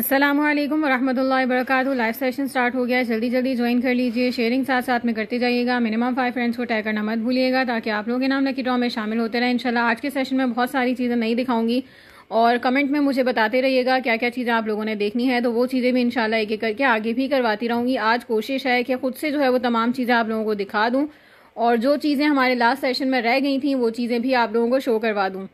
असलम वरहमल वरक live session start हो गया है जल्दी जल्दी ज्वाइन कर लीजिए शेयरिंग साथ साथ में करते जाइएगा मिनिमम फाइव फ्रेंड्स को टैग करना मत भूलिएगा ताकि आप लोगों के नाम लकी ड्रॉ में शामिल होते रहें इंशाल्लाह आज के सेशन में बहुत सारी चीज़ें नहीं दिखाऊंगी और कमेंट में मुझे बताते रहिएगा क्या क्या चीज़ें आप लोगों ने देखनी है तो वो चीज़ें भी इंशाल्लाह एक एक करके आगे भी करवाती रहूँगी आज कोशिश है कि खुद से जो है वो तमाम चीज़ें आप लोगों को दिखा दूँ और जो चीज़ें हमारे लास्ट सेशन में रह गई थी वो चीज़ें भी आप लोगों को शो करवा दूँ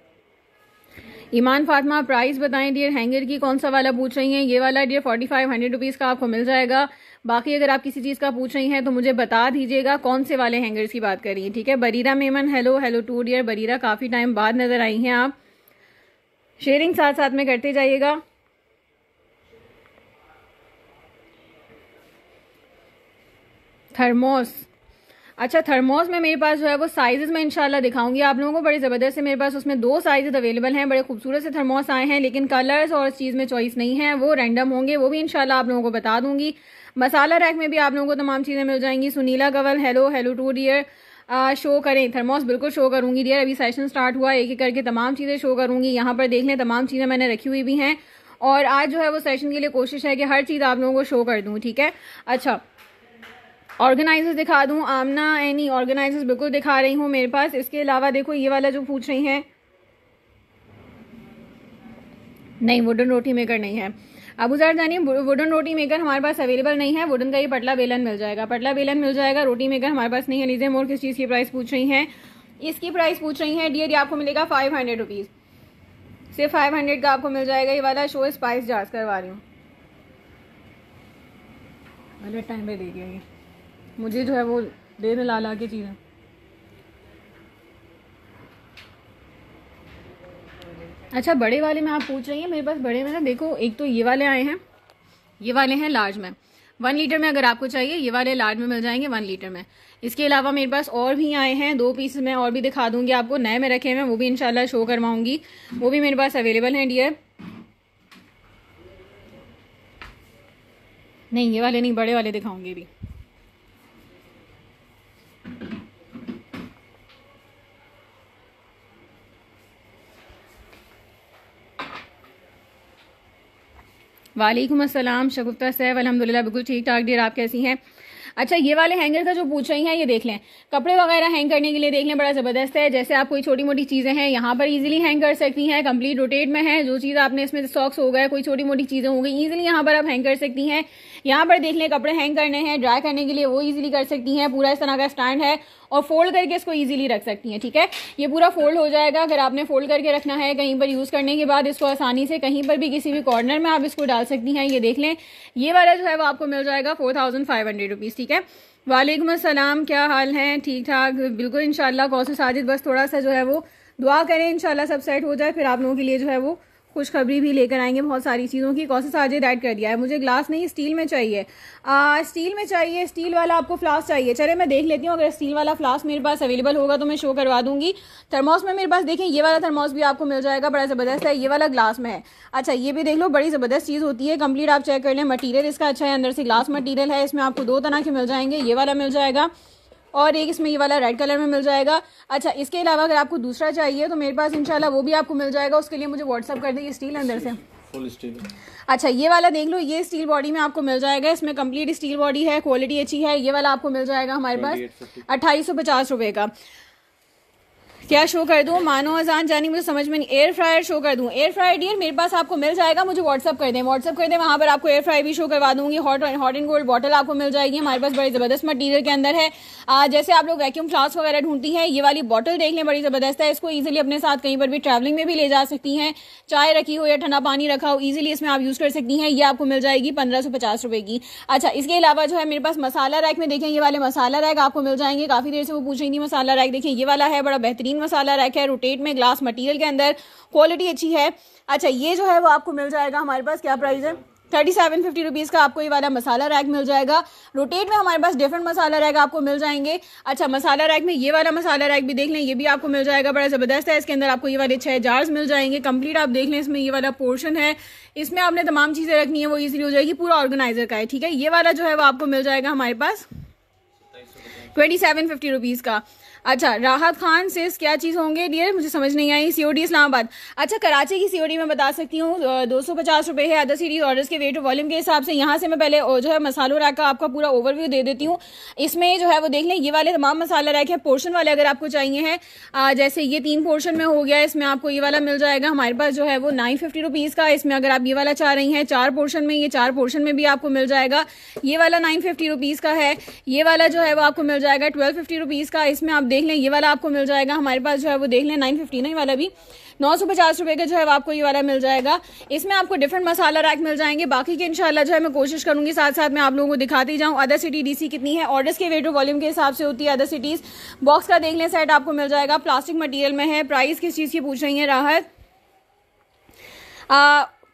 ईमान फातमा प्राइस बताएं डियर हैंगर की कौन सा वाला पूछ रही हैं ये वाला dear forty five hundred rupees का आपको मिल जाएगा बाकी अगर आप किसी चीज़ का पूछ रही हैं तो मुझे बता दीजिएगा कौन से वाले हैंगर्स की बात कर रही हैं ठीक है Bareera Memon hello hello to dear Bareera काफ़ी टाइम बाद नज़र आई हैं आप शेयरिंग साथ साथ में करते जाइएगा थर्मोस अच्छा थर्मोस में मेरे पास जो है वो साइजेस में इंशाल्लाह दिखाऊंगी आप लोगों को बड़े ज़बरदस्त है मेरे पास उसमें दो साइजेस अवेलेबल हैं बड़े खूबसूरत से थर्मोस आए हैं लेकिन कलर्स और इस चीज़ में चॉइस नहीं है वो रैंडम होंगे वो भी इंशाल्लाह आप लोगों को बता दूंगी मसाला रैक में भी आप लोगों को तमाम चीज़ें मिल जाएंगी Sunila Kawal hello hello to dear आ, शो करें थर्मोस बिल्कुल शो करूंगी डियर अभी सेशन स्टार्ट हुआ एक एक करके तमाम चीज़ें शो करूंगी यहाँ पर देख लें तमाम चीज़ें मैंने रखी हुई भी हैं और आज जो है वो सेशन के लिए कोशिश है कि हर चीज़ आप लोगों को शो कर दूँ ठीक है अच्छा ऑर्गेनाइजर दिखा दूँ आमना एनी ऑर्गेनाइजर बिल्कुल दिखा रही हूँ मेरे पास इसके अलावा देखो ये वाला जो पूछ रही हैं नहीं वुडन रोटी मेकर नहीं है अब उजार जानिए वुडन रोटी मेकर हमारे पास अवेलेबल नहीं है वुडन का ये पटला बेलन मिल जाएगा पटला बेलन मिल जाएगा रोटी मेकर हमारे पास नहीं है लीजिए मोर किस चीज़ की प्राइस पूछ रही हैं इसकी प्राइस पूछ रही हैं डियर ये आपको मिलेगा फाइव हंड्रेड रुपीज़ सिर्फ फाइव हंड्रेड का आपको मिल जाएगा ये वाला शो स्पाइस जार्स करवा रही हूँ टाइम पे दे दिया ये मुझे जो है वो दे दे ला ला के चीज़ें अच्छा बड़े वाले में आप पूछ रही हैं मेरे पास बड़े में ना देखो एक तो ये वाले आए हैं ये वाले हैं लार्ज में वन लीटर में अगर आपको चाहिए ये वाले लार्ज में मिल जाएंगे वन लीटर में इसके अलावा मेरे पास और भी आए हैं दो पीस में और भी दिखा दूंगी आपको नए में रखे हुए वो भी इनशाला शो करवाऊंगी वो भी मेरे पास अवेलेबल हैं डियर नहीं ये वाले नहीं बड़े वाले दिखाऊंगी भी वालेकुम अस्सलाम शगुफ्ता सैफ अलहमदिल्ला बिल्कुल ठीक ठाक डियर आप कैसी हैं अच्छा ये वाले हैंगर का जो पूछ रही हैं ये देख लें कपड़े वगैरह हैंग करने के लिए देख लें बड़ा ज़बरदस्त है जैसे आप कोई छोटी मोटी चीज़ें हैं यहाँ पर ईजिली हैंग कर सकती हैं कंप्लीट रोटेट में है जो चीज़ आपने इसमें स्टॉक्स हो गए कोई छोटी मोटी चीज़ें हो गई ईजिली यहाँ पर आप हैंग कर सकती हैं यहाँ पर देख लें कपड़े हैंग करने हैं ड्राई करने के लिए वो ईजिली कर सकती हैं पूरा इस तरह का स्टैंड है और फोल्ड करके इसको ईजिली रख सकती हैं ठीक है ये पूरा फोल्ड हो जाएगा अगर आपने फोल्ड करके रखना है कहीं पर यूज़ करने के बाद इसको आसानी से कहीं पर भी किसी भी कॉर्नर में आप इसको डाल सकती हैं ये देख लें ये वाला जो है वो आपको मिल जाएगा four thousand five hundred rupees ठीक ठीक है वालेकुम असलम क्या हाल है ठीक ठाक बिल्कुल इन शाला साजिद बस थोड़ा सा जो है वो दुआ करें इनशाला सब सेट हो जाए फिर आप लोगों के लिए जो है वो खुशखबरी भी लेकर आएंगे बहुत सारी चीज़ों की कौन सा साजिद ऐड कर दिया है मुझे ग्लास नहीं स्टील में चाहिए आ, स्टील में चाहिए स्टील वाला आपको फ्लास चाहिए चले मैं देख लेती हूँ अगर स्टील वाला फ्लास मेरे पास अवेलेबल होगा तो मैं शो करवा दूंगी थर्मोस में मेरे पास देखें ये वाला थर्मोस भी आपको मिल जाएगा बड़ा ज़बरदस्त है ये वाला ग्लास में है अच्छा ये भी देख लो बड़ी ज़बरदस्त चीज़ होती है कम्प्लीट आप चेक कर लें मटीरियल इसका अच्छा है अंदर से ग्लास मटीरियल है इसमें आपको दो तरह के मिल जाएंगे ये वाला मिल जाएगा और एक इसमें ये वाला रेड कलर में मिल जाएगा अच्छा इसके अलावा अगर आपको दूसरा चाहिए तो मेरे पास इनशाला वो भी आपको मिल जाएगा उसके लिए मुझे व्हाट्सअप कर देंगे स्टील अंदर से स्टील अच्छा ये वाला देख लो ये स्टील बॉडी में आपको मिल जाएगा इसमें कंप्लीट स्टील बॉडी है क्वालिटी अच्छी है ये वाला आपको मिल जाएगा हमारे पास अट्ठाईस सौ पचास रुपये का क्या शो कर दूं मानो अजान जानी मुझे समझ में नहीं एयर फ्रायर शो कर दूं एयर फ्रायर डियर मेरे पास आपको मिल जाएगा मुझे व्हाट्सअप कर दें व्हाट्सअप कर दें वहां पर आपको एयर फ्राई भी शो करवा दूंगी hot hot and cold bottle आपको मिल जाएगी हमारे पास बड़ी ज़बरदस्त मटीरियल के अंदर है आ, जैसे आप लोग वैक्यूम फ्लास्क वगैरह ढूंढती है ये वाली बॉटल देख लें बड़ी ज़बरदस्त है इसको ईजिली अपने साथ कहीं पर भी ट्रैवलिंग में भी ले जा सकती है चाय रखी हो या ठंडा पानी रखा हो ईजिली इसमें आप यूज़ कर सकती है ये आपको मिल जाएगी पंद्रह सौ पचास रुपये की अच्छा इसके अलावा जो है मेरे पास मसाला रैक में देखें ये वाले मसाला रैक आपको मिल जाएंगे काफ़ी देर से वो पूछ रही थी मसाला रैक देखें ये वाला है बड़ा बेहतरीन नमकीन मसाला रैक है रोटेट में ग्लास मटेरियल के अंदर क्वालिटी अच्छी है अच्छा ये जो है वो आपको मिल जाएगा हमारे पास क्या प्राइस है थर्टी सेवन फिफ्टी रुपीज़ का आपको ये वाला मसाला रैक मिल जाएगा रोटेट में हमारे पास डिफरेंट मसाला रैक आपको मिल जाएंगे अच्छा मसाला रैक में ये वाला मसाला रैक भी देख लें ये भी आपको मिल जाएगा बड़ा ज़बरदस्त है इसके अंदर आपको ये वाले छः जार्स मिल जाएंगे कंप्लीट आप देख लें इसमें ये वाला पोर्शन है इसमें आपने तमाम चीज़ें रखनी है वो ईजिली हो जाएगी पूरा ऑर्गेनाइजर का है ठीक है ये वाला जो है वो आपको मिल जाएगा हमारे पास ट्वेंटी सेवन फिफ्टी रुपीज़ का अच्छा राहत खान से क्या चीज़ होंगे डियर मुझे समझ नहीं आई सीओडी इस्लामाबाद अच्छा कराची की सीओडी मैं बता सकती हूँ दो सौ पचास रुपए है अदर सीरीज ऑर्डर्स के वेट वॉल्यूम के हिसाब से यहाँ से मैं पहले जो है मसालों रैक का आपका पूरा ओवरव्यू दे देती हूँ इसमें जो है वो देख लें ये वाले तमाम मसाला रैक है पोर्शन वाले अगर आपको चाहिए है जैसे ये तीन पोर्शन में हो गया इसमें आपको ये वाला मिल जाएगा हमारे पास जो है वो नाइन फिफ्टी रुपीज़ का इसमें अगर आप ये वाला चाह रही है चार पोर्शन में ये चार पोर्शन में भी आपको मिल जाएगा ये वाला नाइन फिफ्टी रुपीज़ का है ये वाला जो है वो आपको मिल जाएगा ट्वेल्व फिफ्टी रुपीज़ का इसमें आप देख लें ये वाला आपको मिल जाएगा हमारे पास जो है वो देख लें नाइन फिफ्टी ना ये वाला भी नौ सौ पचास रुपये का जो है आपको ये वाला मिल जाएगा इसमें आपको डिफरेंट मसाला रैक मिल जाएंगे बाकी के इंशाल्लाह जो है मैं कोशिश करूंगी साथ साथ मैं आप लोगों को दिखाती जाऊँ अदर सिटी डीसी कितनी है ऑर्डर्स के वेट और वॉल्यूम के हिसाब से होती है अदर सिटीज़ बॉक्स का देख लें सेट आपको मिल जाएगा प्लास्टिक मटीरियल में है प्राइस किस चीज़ की पूछ रही है राहत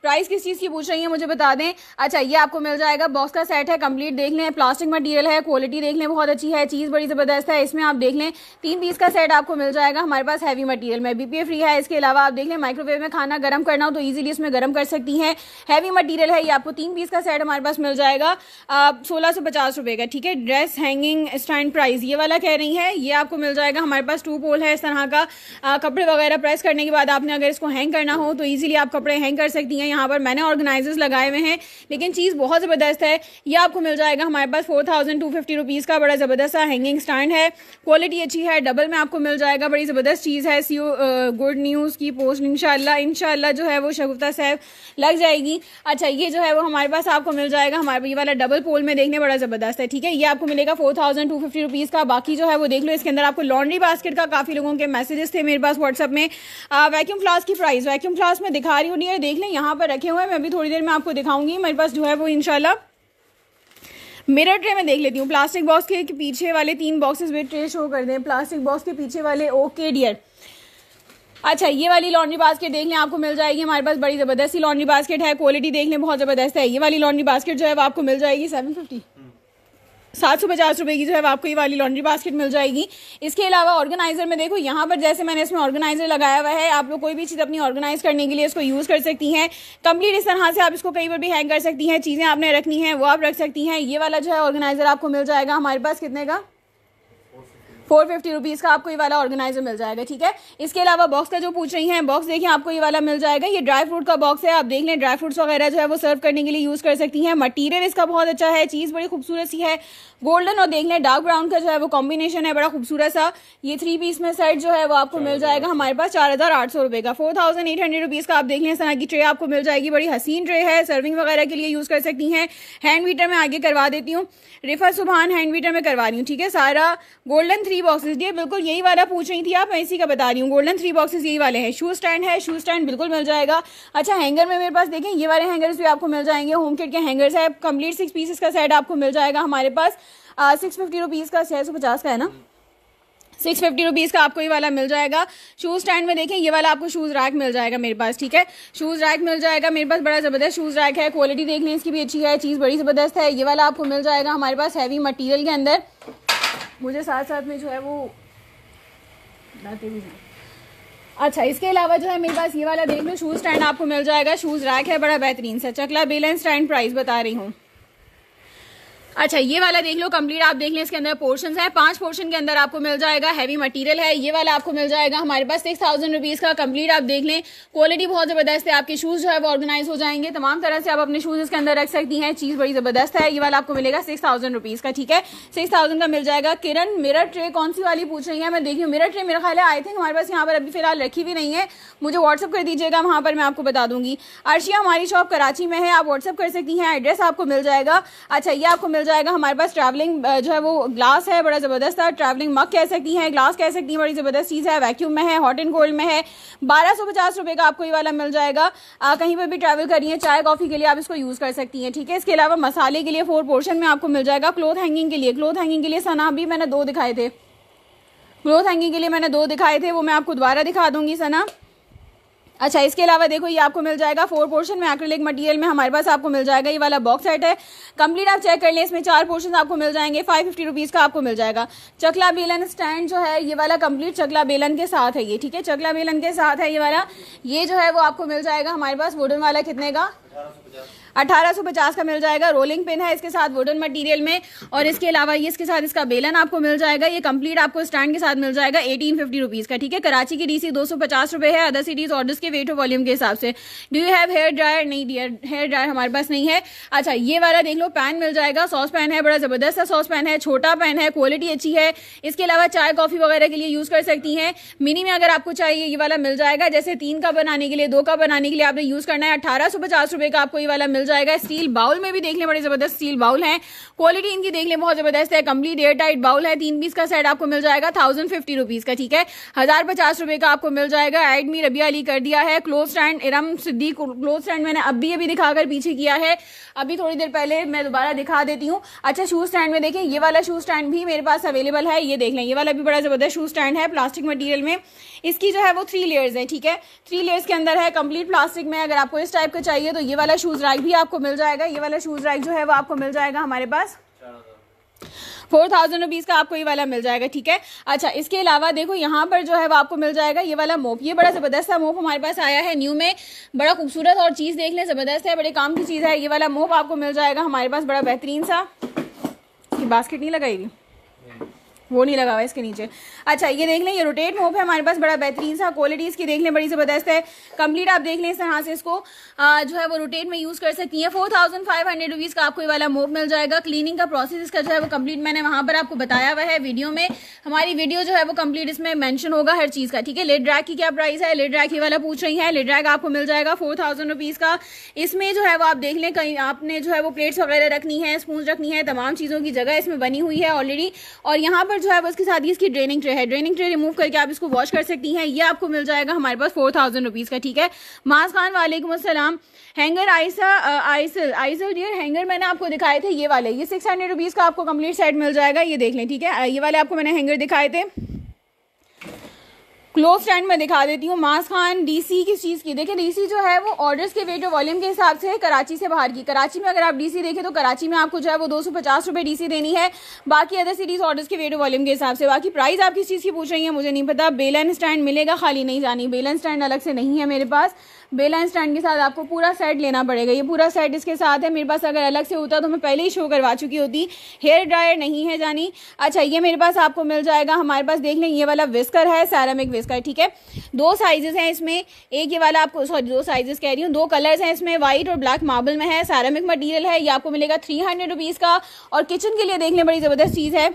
प्राइस किस चीज़ की पूछ रही है मुझे बता दें अच्छा ये आपको मिल जाएगा बॉक्स का सेट है कंप्लीट देख लें प्लास्टिक मटेरियल है क्वालिटी देख लें बहुत अच्छी है चीज़ बड़ी ज़बरदस्त है इसमें आप देख लें तीन पीस का सेट आपको मिल जाएगा हमारे पास हैवी मटेरियल में बीपीए फ्री है इसके अलावा आप देख लें माइक्रोवेव में खाना गर्म करना हो तो ईजिली इसमें गर्म कर सकती हैं हैवी मटीरियल है ये आपको तीन पीस का सेट हमारे पास मिल जाएगा सोलह सौ पचास रुपये का ठीक है ड्रेस हैंगिंग स्टैंड प्राइस ये वाला कह रही है ये आपको मिल जाएगा हमारे पास टू पोल है इस तरह का कपड़े वगैरह प्रेस करने के बाद आपने अगर इसको हैंग करना हो तो ईजिली आप कपड़े हैंग कर सकती हैं यहाँ पर मैंने ऑर्गेनाइजर्स लगाए हुए हैं लेकिन चीज़ बहुत ज़बरदस्त है ये आपको मिल जाएगा हमारे पास four thousand two fifty rupees का बड़ा ज़बरदस्त सा हैंगिंग स्टैंड है क्वालिटी अच्छी है डबल में आपको मिल जाएगा बड़ी ज़बरदस्त चीज़ है सी गुड न्यूज़ की पोस्ट इनशाला इनशाला जो है वो शगुफ्ता साहब लग जाएगी अच्छा ये जो है वो हमारे पास आपको मिल जाएगा हमारे ये वाला डबल पोल में देखने बड़ा ज़बरदस्त है ठीक है ये आपको मिलेगा four thousand two fifty rupees का बाकी जो है वो देख लो इसके अंदर आपको लॉन्ड्री बास्केट का काफ़ी लोगों के मैसेजेस थे मेरे पास व्हाट्सअप में वैक्यूम फ्लास की प्राइस वैक्यूम फ्लास में दिखा रही हूँ नहीं देख लें यहाँ पर रखे हुए हैं मैं अभी थोड़ी देर में आपको दिखाऊंगी मेरे पास जो है वो इनशाला मेरा ट्रे में देख लेती हूँ प्लास्टिक बॉक्स के पीछे वाले तीन बॉक्सेस में ट्रे शो कर दें प्लास्टिक बॉक्स के पीछे वाले ओके डियर अच्छा ये वाली लॉन्ड्री बास्केट देख लें आपको मिल जाएगी हमारे पास बड़ी ज़बरदस्त लॉन्ड्री बास्केट है क्वालिटी देख लें बहुत ज़बरदस्त है ये वाली लॉन्ड्री बास्केट जो है वो आपको मिल जाएगी सेवन फिफ्टी सात सौ पचास रुपये की जो है आपको ये वाली लॉन्ड्री बास्केट मिल जाएगी इसके अलावा ऑर्गेनाइजर में देखो यहाँ पर जैसे मैंने इसमें ऑर्गेनाइजर लगाया हुआ है आप लोग कोई भी चीज़ अपनी ऑर्गेनाइज करने के लिए इसको यूज़ कर सकती हैं कंप्लीट इस तरह से आप इसको कहीं पर भी हैंग कर सकती हैं चीज़ें आपने रखनी है वो आप रख सकती हैं ये वाला जो है ऑर्गेनाइजर आपको मिल जाएगा हमारे पास कितने का फोर फिफ्टी रुपीज़ का आपको ये वाला ऑर्गेनाइजर मिल जाएगा ठीक है इसके अलावा बॉक्स का जो पूछ रही है बॉक्स देखिए आपको ये वाला मिल जाएगा ये ड्राई फ्रूट का बॉक्स है आप देख लें ड्राई फ्रूट्स वगैरह जो है वो सर्व करने के लिए यूज़ कर सकती है मटीरियल इसका बहुत अच्छा है चीज़ बड़ी खूबसूरत सी है गोल्डन और देख लें डार्क ब्राउन का जो है वो कॉम्बिनेशन है बड़ा खूबसूरत सा ये थ्री पीस में सेट जो है वो आपको मिल जाएगा हमारे पास चार हज़ार आठ सौ रुपए का four thousand eight hundred rupees का आप देख लें इस तरह की ट्रे आपको मिल जाएगी बड़ी हसीन ट्रे है सर्विंग वगैरह के लिए यूज़ कर सकती हैं हैंड वीटर में आगे करवा देती हूँ रिफा सुबहान हैंड वीटर में करवा रही हूँ ठीक है सारा गोल्डन थ्री बॉक्सेज ये बिल्कुल यही वाला पूछ रही थी आप मैं इसी का बता रही हूँ गोल्डन थ्री बॉक्सेज यही वाले हैं शूज स्टैंड है शूज स्टैंड बिल्कुल मिल जाएगा अच्छा हैंगर में मेरे पास देखें ये वाले हैंगर्स भी आपको मिल जाएंगे होम किट के हैंगर्स है कंप्लीट सिक्स पीसेस का सेट आपको मिल जाएगा हमारे पास सिक्स फिफ्टी रुपीज़ का छः सौ पचास का है ना सिक्स फिफ्टी रुपीज़ का आपको ये वाला मिल जाएगा शूज़ स्टैंड में देखें ये वाला आपको शूज़ रैक मिल जाएगा मेरे पास ठीक है शूज़ रैक मिल जाएगा मेरे पास बड़ा ज़बरदस्त शूज़ रैक है क्वालिटी देख लें इसकी भी अच्छी है चीज़ बड़ी ज़बरदस्त है ये वाला आपको मिल जाएगा हमारे पास हैवी मटीरियल के अंदर मुझे साथ साथ में जो है वो अच्छा इसके अलावा जो है मेरे पास ये वाला देख लो शूज़ स्टैंड आपको मिल जाएगा शूज़ रैक है बड़ा बेहतरीन सा चकला बेलेंस स्टैंड प्राइस बता रही हूँ अच्छा ये वाला देख लो कंप्लीट आप देख लें इसके अंदर पोर्शंस है पांच पोर्शन के अंदर आपको मिल जाएगा हैवी मटेरियल है ये वाला आपको मिल जाएगा हमारे पास सिक्स थाउजेंड रुपीज का कंप्लीट आप देख लें क्वालिटी बहुत जबरदस्त है आपके शूज जो है वो ऑर्गेनाइज हो जाएंगे तमाम तरह से आप अपने शूज इसके अंदर रख सकती है चीज बड़ी जबरदस्त है ये वाला आपको मिलेगा सिक्स थाउजेंड रुपीज का ठीक है सिक्स थाउजेंड का मिल जाएगा किरण मेरा ट्रे कौन सी वाली पूछ रही है मैं देखी मेरा ट्रे मेरा ख्याल है आई थिंक हमारे पास यहाँ पर अभी फिलहाल रखी हुई नहीं है मुझे व्हाट्सअप कर दीजिएगा वहाँ पर मैं आपको बता दूंगी अर्शिया हमारी शॉप कराची में है आप व्हाट्सअप कर सकती है एड्रेस आपको मिल जाएगा अच्छा ये आपको मिल चल जाएगा हमारे पास ट्रैवलिंग जो है वो ग्लास है बड़ा ज़बरदस्त है ट्रैवलिंग मग कह सकती हैं ग्लास कह सकती हैं बड़ी ज़बरदस्त चीज़ है वैक्यूम में है हॉट एंड कोल्ड में है बारह सौ पचास का आपको ये वाला मिल जाएगा आ, कहीं पर भी ट्रैवल करिए चाय कॉफ़ी के लिए आप इसको यूज़ कर सकती हैं ठीक है इसके अलावा मसाले के लिए फोर पोर्शन में आपको मिल जाएगा क्लोथ हैंगिंग के लिए क्लोथ हैंगिंग के लिए सना भी मैंने दो दिखाए थे क्लोथ हैंगिंग के लिए मैंने दो दिखाए थे वो मैं आपको दोबारा दिखा दूंगी सना अच्छा इसके अलावा देखो ये आपको मिल जाएगा फोर पोर्शन में एक्रेलिक मटेरियल में हमारे पास आपको मिल जाएगा ये वाला बॉक्स सेट है कंप्लीट आप चेक कर लें इसमें चार पोर्शन आपको मिल जाएंगे फाइव फिफ्टी रुपीज़ का आपको मिल जाएगा चकला बेलन स्टैंड जो है ये वाला कंप्लीट चकला बेलन के साथ है ये ठीक है चकला बेलन के साथ है ये वाला ये जो है वो आपको मिल जाएगा हमारे पास वुडन वाला कितने का 1850 का मिल जाएगा रोलिंग पिन है इसके साथ वुडन मटेरियल में और इसके अलावा ये इसके साथ इसका बेलन आपको मिल जाएगा ये कंप्लीट आपको स्टैंड के साथ मिल जाएगा एटीन फिफ्टी रुपीज़ का ठीक है कराची की डीसी दो सौ पचास रुपये है अदर सिटीज़ ऑर्डर्स के वेट और वॉल्यूम के हिसाब से do you have hair dryer नहीं डियर हेयर ड्रायर हमारे पास नहीं है अच्छा ये वाला देख लो पैन मिल जाएगा सॉस पैन है बड़ा ज़बरदस्त सॉस पैन है छोटा पैन है क्वालिटी अच्छी है इसके अलावा चाय कॉफ़ी वगैरह के लिए यूज़ कर सकती हैं मिनी में अगर आपको चाहिए ये वाला मिल जाएगा जैसे तीन का बनाने के लिए दो का बनाने के लिए आपने यूज़ करना है अठारह सौ पचास रुपए का आपको ये वाला मिल मिल जाएगा स्टील बाउल में भी देख लें बड़े जबरदस्त स्टील बाउल है क्वालिटी इनकी देख लें बहुत जबरदस्त है कंप्लीट डेयर टाइट बाउल है तीन पीस का सेट आपको मिल जाएगा थाउजेंड फिफ्टी रुपीज का ठीक है हजार पचास रुपए का आपको मिल जाएगा एडमी रबिया अली कर दिया है close stand Iram Siddiq close stand मैंने अभी अभी दिखाकर पीछे किया है अभी थोड़ी देर पहले मैं दोबारा दिखा देती हूँ अच्छा शूज स्टैंड में देखें ये वाला शूज स्टैंड भी मेरे पास अवेलेबल है ये देख लें ये वाला भी बड़ा जबरदस्त शूज स्टैंड है प्लास्टिक मटेरियल में इसकी जो है वो थ्री लेयर्स है ठीक है थ्री लेयर्स के अंदर है कंप्लीट प्लास्टिक में अगर आपको इस टाइप का चाहिए तो ये वाला शूज राइट भी आपको मिल जाएगा ये वाला शूज़ रैक जो है वो आपको मिल जाएगा हमारे पास फोर थाउजेंड रुपीज़ का आपको ये वाला मिल जाएगा ठीक है अच्छा इसके अलावा देखो यहाँ पर जो है वो आपको मिल जाएगा ये वाला मोप ये बड़ा ज़बरदस्त है मोप हमारे पास आया है न्यू में बड़ा खूबसूरत और चीज़ देख लें ज़बरदस्त है बड़े काम की चीज़ है ये वाला मोप आपको मिल जाएगा हमारे पास बड़ा बेहतरीन सा बास्केट नहीं लगाएगी वो नहीं लगा हुआ इसके नीचे अच्छा ये देख लें ये रोटेट मोप है हमारे पास बड़ा बेहतरीन सा क्वालिटी इसकी देख लें बड़ी ज़बरदस्त है कंप्लीट आप देख लें इस तरह से इसको आ, जो है वो रोटेट में यूज़ कर सकती हैं four thousand five hundred rupees का आपको ये वाला मोप मिल जाएगा क्लीनिंग का प्रोसेस इसका जो है वो कम्प्लीट मैंने वहाँ पर आपको बताया हुआ है वीडियो में हमारी वीडियो जो है वो कम्प्लीट इसमें मैंशन होगा हर चीज़ का ठीक है लेड ड्रैग की क्या प्राइस है लेड ड्रैग ये वाला पूछ रही है लेड ड्रैग आपको मिल जाएगा फोर थाउजेंड का इसमें जो है वो आप देख लें कहीं आपने जो है वो प्लेट्स वगैरह रखनी है स्पून रखनी है तमाम चीज़ों की जगह इसमें बनी हुई है ऑलरेडी और यहाँ पर जो है वो इसके साथ ही इसकी ड्रेनिंग ट्रे है ड्रेनिंग ट्रे रिमूव करके आप इसको वॉश कर सकती हैं ये आपको मिल जाएगा हमारे पास फोर थाउजेंड रुपीज़ का ठीक है माज खान वालेकुम असलम हैंगर आइसा आइसल आइसल डियर हैंगर मैंने आपको दिखाए थे ये वाले ये सिक्स हंड्रेड रुपीज़ का आपको कम्प्लीट सेट मिल जाएगा ये देख लें ठीक है ये वाले आपको मैंने हैंगर दिखाए थे क्लोज स्टैंड में दिखा देती हूँ मास खान डीसी किस चीज़ की देखिए डीसी जो है वो ऑर्डर्स के वेट और वॉल्यूम के हिसाब से है कराची से बाहर की कराची में अगर आप डीसी देखें तो कराची में आपको जो है वो दो सौ पचास रुपये डीसी देनी है बाकी अदर सिटीज़ ऑर्डर्स के वेट और वॉल्यूम के हिसाब से बाकी प्राइस आप किस चीज़ की पूछ रही हैं मुझे नहीं पता बेलन स्टैंड मिलेगा खाली नहीं जानी बेलन स्टैंड अलग से नहीं है मेरे पास बेलाइन स्टैंड के साथ आपको पूरा सेट लेना पड़ेगा ये पूरा सेट इसके साथ है मेरे पास अगर अलग से होता तो मैं पहले ही शो करवा चुकी होती हेयर ड्रायर नहीं है जानी अच्छा ये मेरे पास आपको मिल जाएगा हमारे पास देख लें ये वाला विस्कर है सैरामिक विस्कर ठीक है दो साइजेस हैं इसमें एक ये वाला आपको सॉरी दो साइजेस कह रही हूँ दो कलर्स हैं इसमें वाइट और ब्लैक मार्बल में है सैरामिक मटीरियल है ये आपको मिलेगा थ्री हंड्रेड रुपीज़ का और किचन के लिए देख लें बड़ी ज़बरदस्त चीज़ है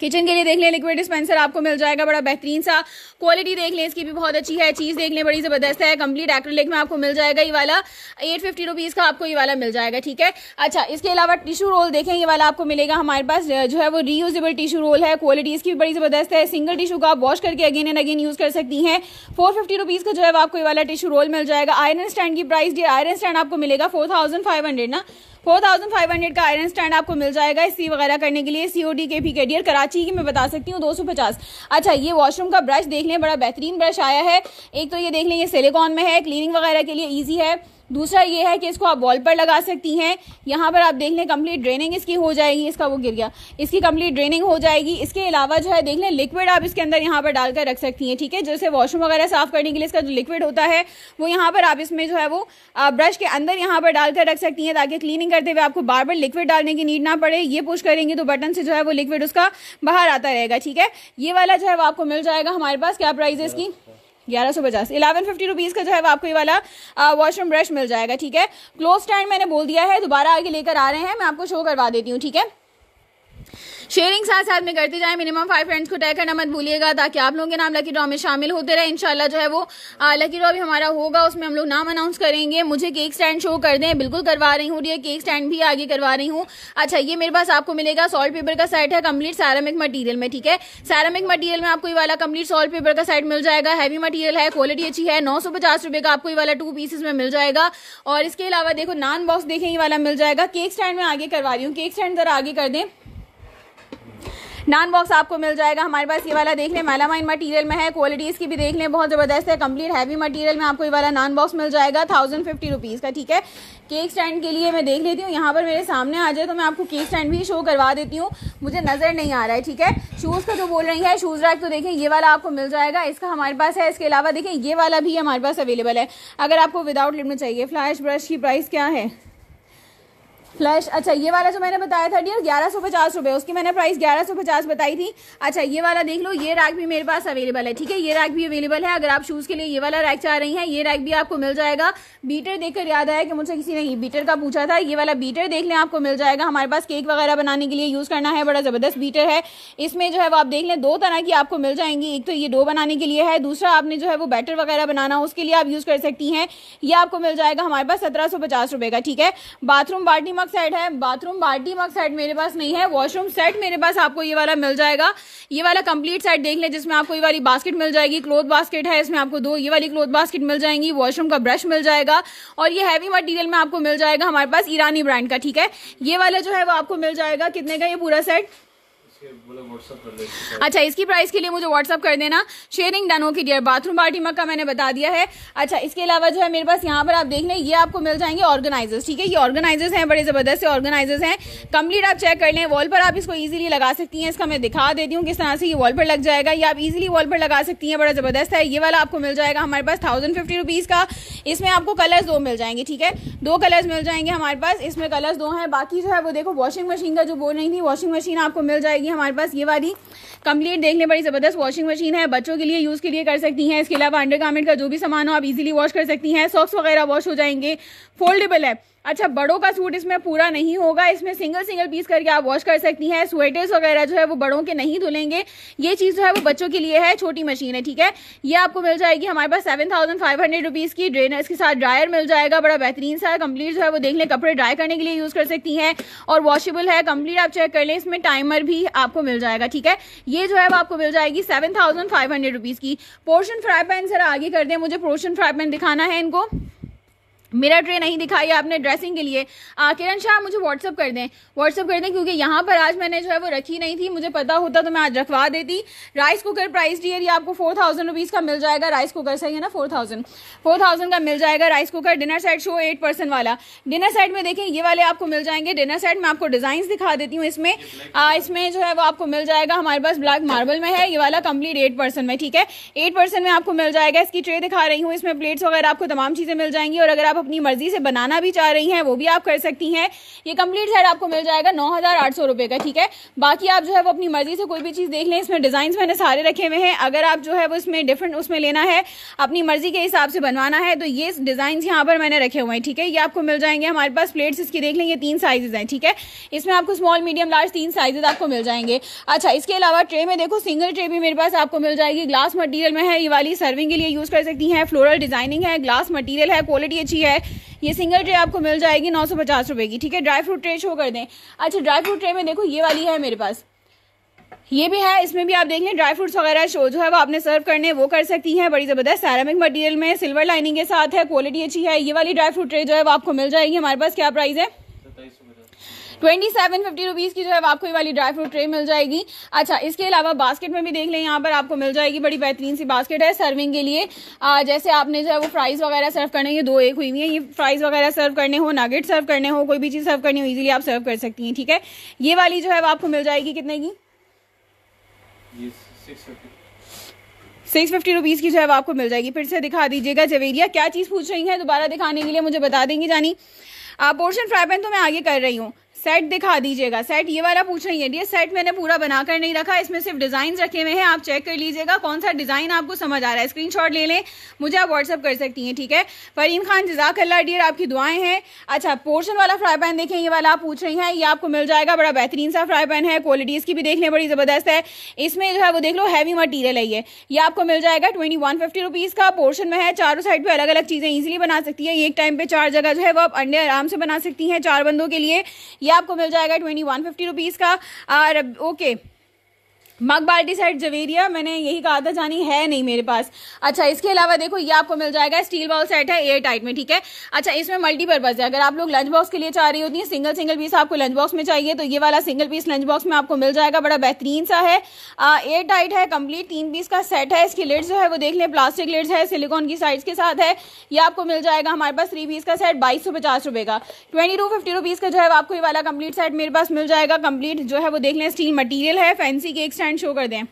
किचन के लिए देख लें लिक्विड डिस्पेंसर आपको मिल जाएगा बड़ा बेहतरीन सा क्वालिटी देख लें इसकी भी बहुत अच्छी है चीज़ देख लें बड़ी ज़बरदस्त है कंप्लीट एक्रोलिक में आपको मिल जाएगा ये वाला एट फिफ्टी रुपीज़ का आपको ये वाला मिल जाएगा ठीक है अच्छा इसके अलावा टिशू रोल देखें ये वाला आपको मिलेगा हमारे पास जो है वो रीयूजेबल टिशू रोल है क्वालिटी इसकी भी बड़ी ज़बरदस्त है सिंगल टिशू को आप वॉश करके अगेन एंड अगेन यूज़ कर सकती हैं फोर फिफ्टी रुपीज़ का जो है वो आपको ये वाला टिशू रोल मिल जाएगा आयरन स्टैंड की प्राइस आयरन स्टैंड आपको मिलेगा फोर थाउजेंड फाइव हंड्रेड ना फोर थाउजेंड फाइव हंड्रेड का आयरन स्टैंड आपको मिल जाएगा सी वगैरह करने के लिए सीओडी के पी के डी कराची की मैं बता सकती हूँ दो सौ पचास अच्छा ये वॉशरूम का ब्रश देख लें बड़ा बेहतरीन ब्रश आया है एक तो ये देख लें ये सिलिकॉन में है क्लीनिंग वगैरह के लिए ईजी है दूसरा ये है कि इसको आप वॉल पर लगा सकती हैं यहाँ पर आप देख लें कम्प्लीट ड्रेनिंग इसकी हो जाएगी इसका वो गिर गया इसकी कम्प्लीट ड्रेनिंग हो जाएगी इसके अलावा जो है देख लें लिक्विड आप इसके अंदर यहाँ पर डालकर रख सकती हैं ठीक है जैसे वॉशरूम वगैरह साफ करने के लिए इसका जो लिक्विड होता है वो यहाँ पर आप इसमें जो है वो ब्रश के अंदर यहाँ पर डालकर रख सकती हैं ताकि क्लीनिंग करते हुए आपको बार बार लिक्विड डालने की नीड ना पड़े ये पुश करेंगे तो बटन से जो है वो लिक्विड उसका बाहर आता रहेगा ठीक है ये वाला जो है वो आपको मिल जाएगा हमारे पास क्या प्राइज है इसकी ग्यारह सौ पचास इलेवन फिफ्टी रुपीज़ का जो है वो आपको ये वाला वॉशरूम ब्रश मिल जाएगा ठीक है क्लोज स्टैंड मैंने बोल दिया है दोबारा आगे लेकर आ रहे हैं मैं आपको शो करवा देती हूँ ठीक है शेयरिंग साथ साथ में करते जाएं मिनिमम फाइव फ्रेंड्स को तय करना मत भूलिएगा ताकि आप लोगों के नाम लकी ड्रॉ में शामिल होते रहे इनशाला जो है वो लकी ड्रॉ भी हमारा होगा उसमें हम लोग नाम अनाउंस करेंगे मुझे केक स्टैंड शो कर दें बिल्कुल करवा रही हूँ ये केक स्टैंड भी आगे करवा रही हूँ अच्छा ये मेरे पास आपको मिलेगा सॉल्ट पेपर का सेट है कम्प्लीट सैरामिक मटीरियल में ठीक है सैरामिक मटीरियल में आपको ये वाला कम्प्लीट सॉल्ट पेपर का सेट मिल जाएगा हैवी मटीरियल है क्वालिटी अच्छी है नौ रुपए का आपको ये वाला टू पीसेस में मिल जाएगा और इसके अलावा देखो नान बॉक्स देखें ये वाला मिल जाएगा केक स्टैंड में आगे करवा रही हूँ केक स्टैंड जरा आगे कर दें नान बॉक्स आपको मिल जाएगा हमारे पास ये वाला देख लें मेलामाइन मटीरियल में है क्वालिटी इसकी भी देख लें बहुत ज़बरदस्त है कंप्लीट हैवी मटीरियल में आपको ये वाला नान बॉक्स मिल जाएगा थाउजेंड फिफ्टी रुपीज़ का ठीक है केक स्टैंड के लिए मैं देख लेती हूँ यहाँ पर मेरे सामने आ जाए तो मैं आपको केक स्टैंड भी शो करवा देती हूँ मुझे नज़र नहीं आ रहा है ठीक है शूज़ का जो बोल रही है शूज़ रैक तो देखें ये वाला आपको मिल जाएगा इसका हमारे पास है इसके अलावा देखें ये वाला भी हमारे पास अवेलेबल है अगर आपको विदाउट लिमिट चाहिए फ्लैश ब्रश की प्राइस क्या है फ्लैश अच्छा ये वाला जो मैंने बताया था डियर ग्यारह सौ पचास रुपये उसकी मैंने प्राइस ग्यारह सौ पचास बताई थी अच्छा ये वाला देख लो ये रैक भी मेरे पास अवेलेबल है ठीक है ये रैक भी अवेलेबल है अगर आप शूज़ के लिए ये वाला रैक चाह रही हैं ये रैक भी आपको मिल जाएगा बीटर देखकर याद आया कि मुझसे किसी ने बीटर का पूछा था ये वाला बीटर देख लें आपको मिल जाएगा हमारे पास केक वगैरह बनाने के लिए यूज़ करना है बड़ा ज़बरदस्त बीटर है इसमें जो है वो आप देख लें दो तरह की आपको मिल जाएंगी एक तो ये डो बनाने के लिए है दूसरा आपने जो है वो बैटर वगैरह बनाना उसके लिए आप यूज़ कर सकती हैं ये आपको मिल जाएगा हमारे पास सत्रह सौ पचास रुपये का ठीक है बाथरूम बाल्टी मग सेट है बाथरूम बाल्टी मग सेट मेरे पास नहीं है वॉशरूम सेट मेरे पास आपको ये वाला मिल जाएगा ये वाला कंप्लीट सेट देख ले जिसमें आपको ये वाली बास्केट मिल जाएगी क्लोथ बास्केट है इसमें आपको दो ये वाली क्लोथ बास्केट मिल जाएंगी वॉशरूम का ब्रश मिल जाएगा और ये हैवी मटीरियल में आपको मिल जाएगा हमारे पास ईरानी ब्रांड का ठीक है ये वाला जो है वो आपको मिल जाएगा कितने का ये पूरा सेट अच्छा इसकी प्राइस के लिए मुझे व्हाट्सअप कर देना शेयरिंग डन हो डियर बाथरूम पार्टी मक्का मैंने बता दिया है अच्छा इसके अलावा जो है मेरे पास यहाँ पर आप देख लें ये आपको मिल जाएंगे ऑर्गेनाइजर्स ठीक है ये ऑर्गेनाइजर्स हैं बड़े ज़बरदस्त से ऑर्गेनाइजर्स हैं कंप्लीट आप चेक कर लें वॉल पर आप इसको ईजिली लगा सकती हैं इसका मैं दिखा देती हूँ किस तरह से ये वॉल पर लग जाएगा या आप इजिली वॉल पर लगा सकती हैं बड़ा ज़बरदस्त है ये वाला आपको मिल जाएगा हमारे पास थाउजेंड फिफ्टी रुपीज़ का इसमें आपको कलर्स दो मिल जाएंगे ठीक है दो कलर्स मिल जाएंगे हमारे पास इसमें कलर्स दो हैं बाकी जो है वो देखो वॉशिंग मशीन का जो बोल रही थी वॉशिंग मशीन आपको मिल जाएगी जाएगी हमारे पास ये वाली कंप्लीट देखने बड़ी ज़बरदस्त वॉशिंग मशीन है बच्चों के लिए यूज़ के लिए कर सकती हैं इसके अलावा अंडर का जो भी सामान हो आप इजीली वॉश कर सकती हैं सॉक्स वगैरह वॉश हो जाएंगे फोल्डेबल है अच्छा बड़ों का सूट इसमें पूरा नहीं होगा इसमें सिंगल सिंगल पीस करके आप वॉश कर सकती हैं स्वेटर्स वगैरह जो है वो बड़ों के नहीं धुलेंगे ये चीज़ जो है वो बच्चों के लिए है छोटी मशीन है ठीक है ये आपको मिल जाएगी हमारे पास seven thousand five hundred rupees की ड्रेनर इसके साथ ड्रायर मिल जाएगा बड़ा बेहतरीन सा कंप्लीट जो है वो देख लें कपड़े ड्राई करने के लिए यूज़ कर सकती है और वॉशेबल है कंप्लीट आप चेक कर लें इसमें टाइमर भी आपको मिल जाएगा ठीक है ये जो है वो आपको मिल जाएगी seven thousand five hundred rupees की पोर्शन फ्राई पैन सर आगे कर दें मुझे पोर्शन फ्राई पैन दिखाना है इनको मेरा ट्रे नहीं दिखाई आपने ड्रेसिंग के लिए किरण शाह मुझे व्हाट्सअप कर दें व्हाट्सअप कर दें क्योंकि यहाँ पर आज मैंने जो है वो रखी नहीं थी मुझे पता होता तो मैं आज रखवा देती राइस कुकर प्राइस डियर ये आपको फोर थाउजेंड रुपीज़ का मिल जाएगा राइस कुकर सही है ना फोर थाउजेंड फोर थाउजेंड का मिल जाएगा rice cooker dinner set show eight percent वाला डिनर सेट में देखें ये वाले आपको मिल जाएंगे डिनर सेट में आपको डिज़ाइन दिखा देती हूँ इसमें इसमें जो है वो आपको मिल जाएगा हमारे पास ब्लैक मार्बल में है ये वाला कम्प्लीट एट परसेंट में ठीक है एट परसेंट में आपको मिल जाएगा इसकी ट्रे दिखा रही हूँ इसमें प्लेट्स वगैरह आपको तमाम चीज़ें मिल जाएंगी और अगर आप अपनी मर्जी से बनाना भी चाह रही हैं वो भी आप कर सकती हैं ये कंप्लीट सेट आपको मिल जाएगा नौ हज़ार आठ सौ रुपये का ठीक है बाकी आप जो है वो अपनी मर्जी से कोई भी चीज़ देख लें इसमें डिज़ाइन मैंने सारे रखे हुए हैं अगर आप जो है वो इसमें डिफरेंट उसमें लेना है अपनी मर्जी के हिसाब से बनवाना है तो ये डिज़ाइन यहाँ पर मैंने रखे हुए हैं ठीक है ये आपको मिल जाएंगे हमारे पास प्लेट्स इसकी देख लें ये तीन साइजेज हैं ठीक है इसमें आपको स्मॉल मीडियम लार्ज तीन साइजेज आपको मिल जाएंगे अच्छा इसके अलावा ट्रे में देखो सिंगल ट्रे भी मेरे पास आपको मिल जाएगी ग्लास मटेरियल में है ये वाली सर्विंग के लिए यूज़ कर सकती हैं फ्लोरल डिजाइनिंग है ग्लास मटेरियल है क्वालिटी अच्छी है है ये सिंगल ट्रे आपको मिल जाएगी नौ सौ पचास रुपए की ठीक है ड्राई फ्रूट ट्रे शो कर दें अच्छा ड्राई फ्रूट ट्रे में देखो ये वाली है मेरे पास ये भी है इसमें भी आप देखें ड्राई फ्रूट्स वगैरह शो जो है वो आपने सर्व करने वो कर सकती हैं बड़ी ज़बरदस्त सैरामिक मटेरियल में सिल्वर लाइनिंग के साथ है क्वालिटी अच्छी है ये वाली ड्राई फ्रूट ट्रे जो है वो आपको मिल जाएगी हमारे पास क्या प्राइस है ट्वेंटी सेवन फिफ्टी रुपीज़ की जो है आपको ये वाली ड्राई फ्रूट ट्रे मिल जाएगी अच्छा इसके अलावा बास्केट में भी देख लें यहाँ पर आपको मिल जाएगी बड़ी बेहतरीन सी बास्केट है सर्विंग के लिए आ, जैसे आपने जो है वो फ्राइज़ वगैरह सर्व करने ये दो एक हुई हुई है ये फ्राइज़ वगैरह सर्व करने हो नागेट सर्व करने हो कोई भी चीज़ सर्व करनी हो ईजिली आप सर्व कर सकती हैं ठीक है ये वाली जो है वो आपको मिल जाएगी कितने की सिक्स फिफ्टी रुपीज़ की जो है आपको मिल जाएगी फिर से दिखा दीजिएगा जवेरिया क्या चीज़ पूछ रही है दोबारा दिखाने के लिए मुझे बता देंगी जानी पोर्शन फ्राई पैन तो मैं आगे कर रही हूँ सेट दिखा दीजिएगा सेट ये वाला पूछ रही है ये सेट मैंने पूरा बनाकर नहीं रखा इसमें सिर्फ डिज़ाइन रखे हुए हैं आप चेक कर लीजिएगा कौन सा डिज़ाइन आपको समझ आ रहा है स्क्रीनशॉट ले लें मुझे आप व्हाट्सअप कर सकती हैं ठीक है फरीम खान जजाकल्ला डियर आपकी दुआएं हैं अच्छा पोर्शन वाला फ्राई पैन देखें ये वाला आप पूछ रही हैं ये आपको मिल जाएगा बड़ा बेहतरीन सा फ्राई पैन है क्वालिटी इसकी भी देख लें बड़ी ज़बरदस्त है इसमें जो है वो देख लो हैवी मटीरियल है ये ये आपको मिल जाएगा ट्वेंटी वन फिफ्टी रुपीज़ का पोर्शन में है चारों साइड पर अलग अलग चीज़ें ईजिली बना सकती है एक टाइम पे चार जगह जो है वो आप अंडे आराम से बना सकती हैं चार बंदों के लिए या आपको मिल जाएगा ट्वेंटी वन फिफ्टी रुपीज़ का और ओके मग बाल्टी सेट जवेरिया मैंने यही कहा था जानी है नहीं मेरे पास अच्छा इसके अलावा देखो ये आपको मिल जाएगा स्टील बाउल सेट है एयर टाइट में ठीक है अच्छा इसमें मल्टीपर्पज है अगर आप लोग लंच बॉक्स के लिए चाह रही होती है सिंगल सिंगल पीस आपको लंच बॉक्स में चाहिए तो ये वाला सिंगल पीस लंच बॉक्स में आपको मिल जाएगा बड़ा बेहतरीन सा है एयर टाइट है कम्प्लीट तीन पीस का सेट है इसकी लिड्स जो है वो देख लें प्लास्टिक लिड्स है सिलिकॉन की साइड के साथ है ये आपको मिल जाएगा हमारे पास थ्री पीस का सेट बाईस सौ पचास का ट्वेंटी टू फिफ्टी रुपीज़ का जो है आपको ये वाला कम्प्लीट सेट मेरे पास मिल जाएगा कम्प्लीट जो है वो देख लें स्टील मटीरियल है फैंसी केक्स स्टैंड शो कर दें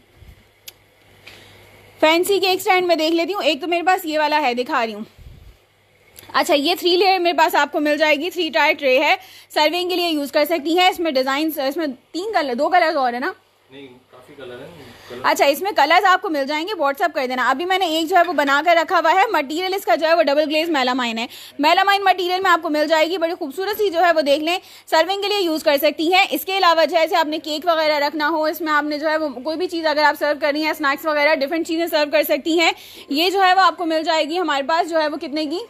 फैंसी केक स्टैंड में देख लेती हूँ एक तो मेरे पास ये वाला है दिखा रही हूँ अच्छा ये थ्री लेयर मेरे पास आपको मिल जाएगी थ्री टायर ट्रे है सर्विंग के लिए यूज़ कर सकती है इसमें डिज़ाइन इसमें तीन कलर दो कलर और है ना नहीं काफ़ी कलर है अच्छा इसमें कलर्स आपको मिल जाएंगे व्हाट्सअप कर देना अभी मैंने एक जो है वो बना कर रखा हुआ है मटेरियल इसका जो है वो डबल ग्लेज मेलामाइन है मेलामाइन मटेरियल में आपको मिल जाएगी बड़ी खूबसूरत सी जो है वो देख लें सर्विंग के लिए यूज़ कर सकती है इसके अलावा जैसे आपने केक वगैरह रखना हो इसमें आपने जो है वो कोई भी चीज़ अगर आप सर्व करनी है स्नैक्स वगैरह डिफरेंट चीज़ें सर्व कर सकती हैं ये जो है वो आपको मिल जाएगी हमारे पास जो है वो कितने की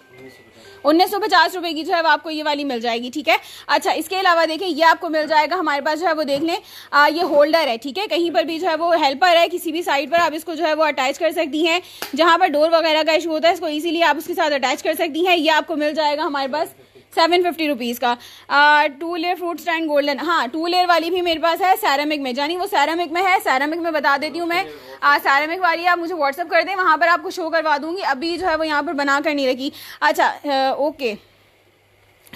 उन्नीस सौ पचास रुपए की जो है वो आपको ये वाली मिल जाएगी ठीक है अच्छा इसके अलावा देखिए ये आपको मिल जाएगा हमारे पास जो है वो देख लें आ, ये होल्डर है ठीक है कहीं पर भी जो है वो हेल्पर है किसी भी साइड पर आप इसको जो है वो अटैच कर सकती हैं जहाँ पर डोर वगैरह का इशू होता है इसको ईजिली आप उसके साथ अटैच कर सकती हैं ये आपको मिल जाएगा हमारे पास सेवन फिफ्टी रुपीज़ का two layer fruit stand golden हाँ टू लेयर वाली भी मेरे पास है सैरामिक में जानी वो सैरामिक में है सैरामिक में बता देती हूँ मैं सैरामिक वाली आप मुझे व्हाट्सअप कर दें वहाँ पर आपको शो करवा दूँगी अभी जो है वो यहाँ पर बना कर नहीं रखी अच्छा ओके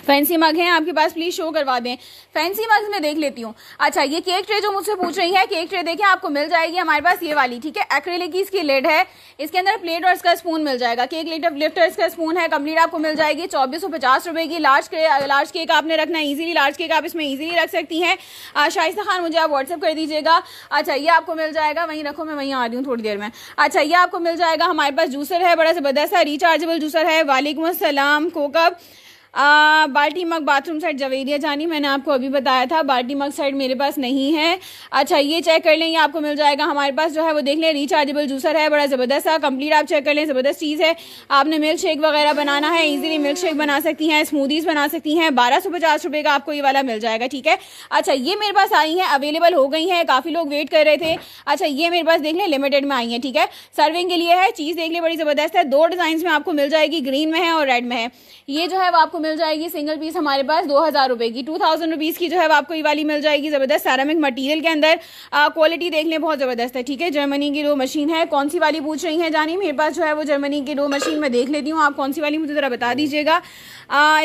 फैंसी मग है आपके पास प्लीज शो करवा दें फैंसी मग में देख लेती हूँ अच्छा ये केक ट्रे जो मुझसे पूछ रही है केक ट्रे देखें आपको मिल जाएगी हमारे पास ये वाली ठीक है एक्रेलिक की इसकी लेड है इसके अंदर प्लेट और इसका स्पून मिल जाएगा केक लिटर लिफ्टर इसका स्पून है कम्प्लीट आपको मिल जाएगी चौबीस सौ पचास रुपए की लार्ज लार्ज केक आपने रखना है ईजिली लार्ज केक आप इसमें ईजिली रख सकती हैं शाइस्ता खान मुझे आप व्हाट्सअप कर दीजिएगा अच्छा ये आपको मिल जाएगा वहीं रखो मैं वहीं आ रही हूँ थोड़ी देर में अच्छा ये आपको मिल जाएगा हमारे पास जूसर है बड़ा जबरदस्त है रिचार्जेबल जूसर है वालेकुम असलम कोकब आ, बाल्टी मग बाथरूम साइड जवेरिया जानी मैंने आपको अभी बताया था बाल्टी मग साइड मेरे पास नहीं है अच्छा ये चेक कर लें ये आपको मिल जाएगा हमारे पास जो है वो देख लें रिचार्जेबल जूसर है बड़ा ज़बरदस्त है कंप्लीट आप चेक कर लें ज़बरदस्त चीज़ है आपने मिल्क शेक वगैरह बनाना है ईजिली मिल्क शेक बना सकती हैं स्मूदीज़ बना सकती हैं बारह सौ पचास रुपये का आपको ये वाला मिल जाएगा ठीक है अच्छा ये मेरे पास आई है अवेलेबल हो गई हैं काफ़ी लोग वेट कर रहे थे अच्छा ये मेरे पास देख लें लिमिटेड में आई हैं ठीक है सर्विंग के लिए है चीज़ देख लें बड़ी ज़बरदस्त है दो डिज़ाइन में आपको मिल जाएगी ग्रीन में है और रेड में है ये जो है वो आपको आपको मिल जाएगी सिंगल पीस हमारे पास दो हज़ार रुपए की टू थाउजेंड रुपीज़ की जो है आपको ये वाली मिल जाएगी ज़बरदस्त सैरामिक मटीरियल के अंदर क्वालिटी देख लें बहुत ज़बरदस्त है ठीक है जर्मनी की दो मशीन है कौन सी वाली पूछ रही है जानी मेरे पास जो है वो जर्मनी की दो मशीन में देख लेती हूँ आप कौन सी वाली मुझे ज़रा बता दीजिएगा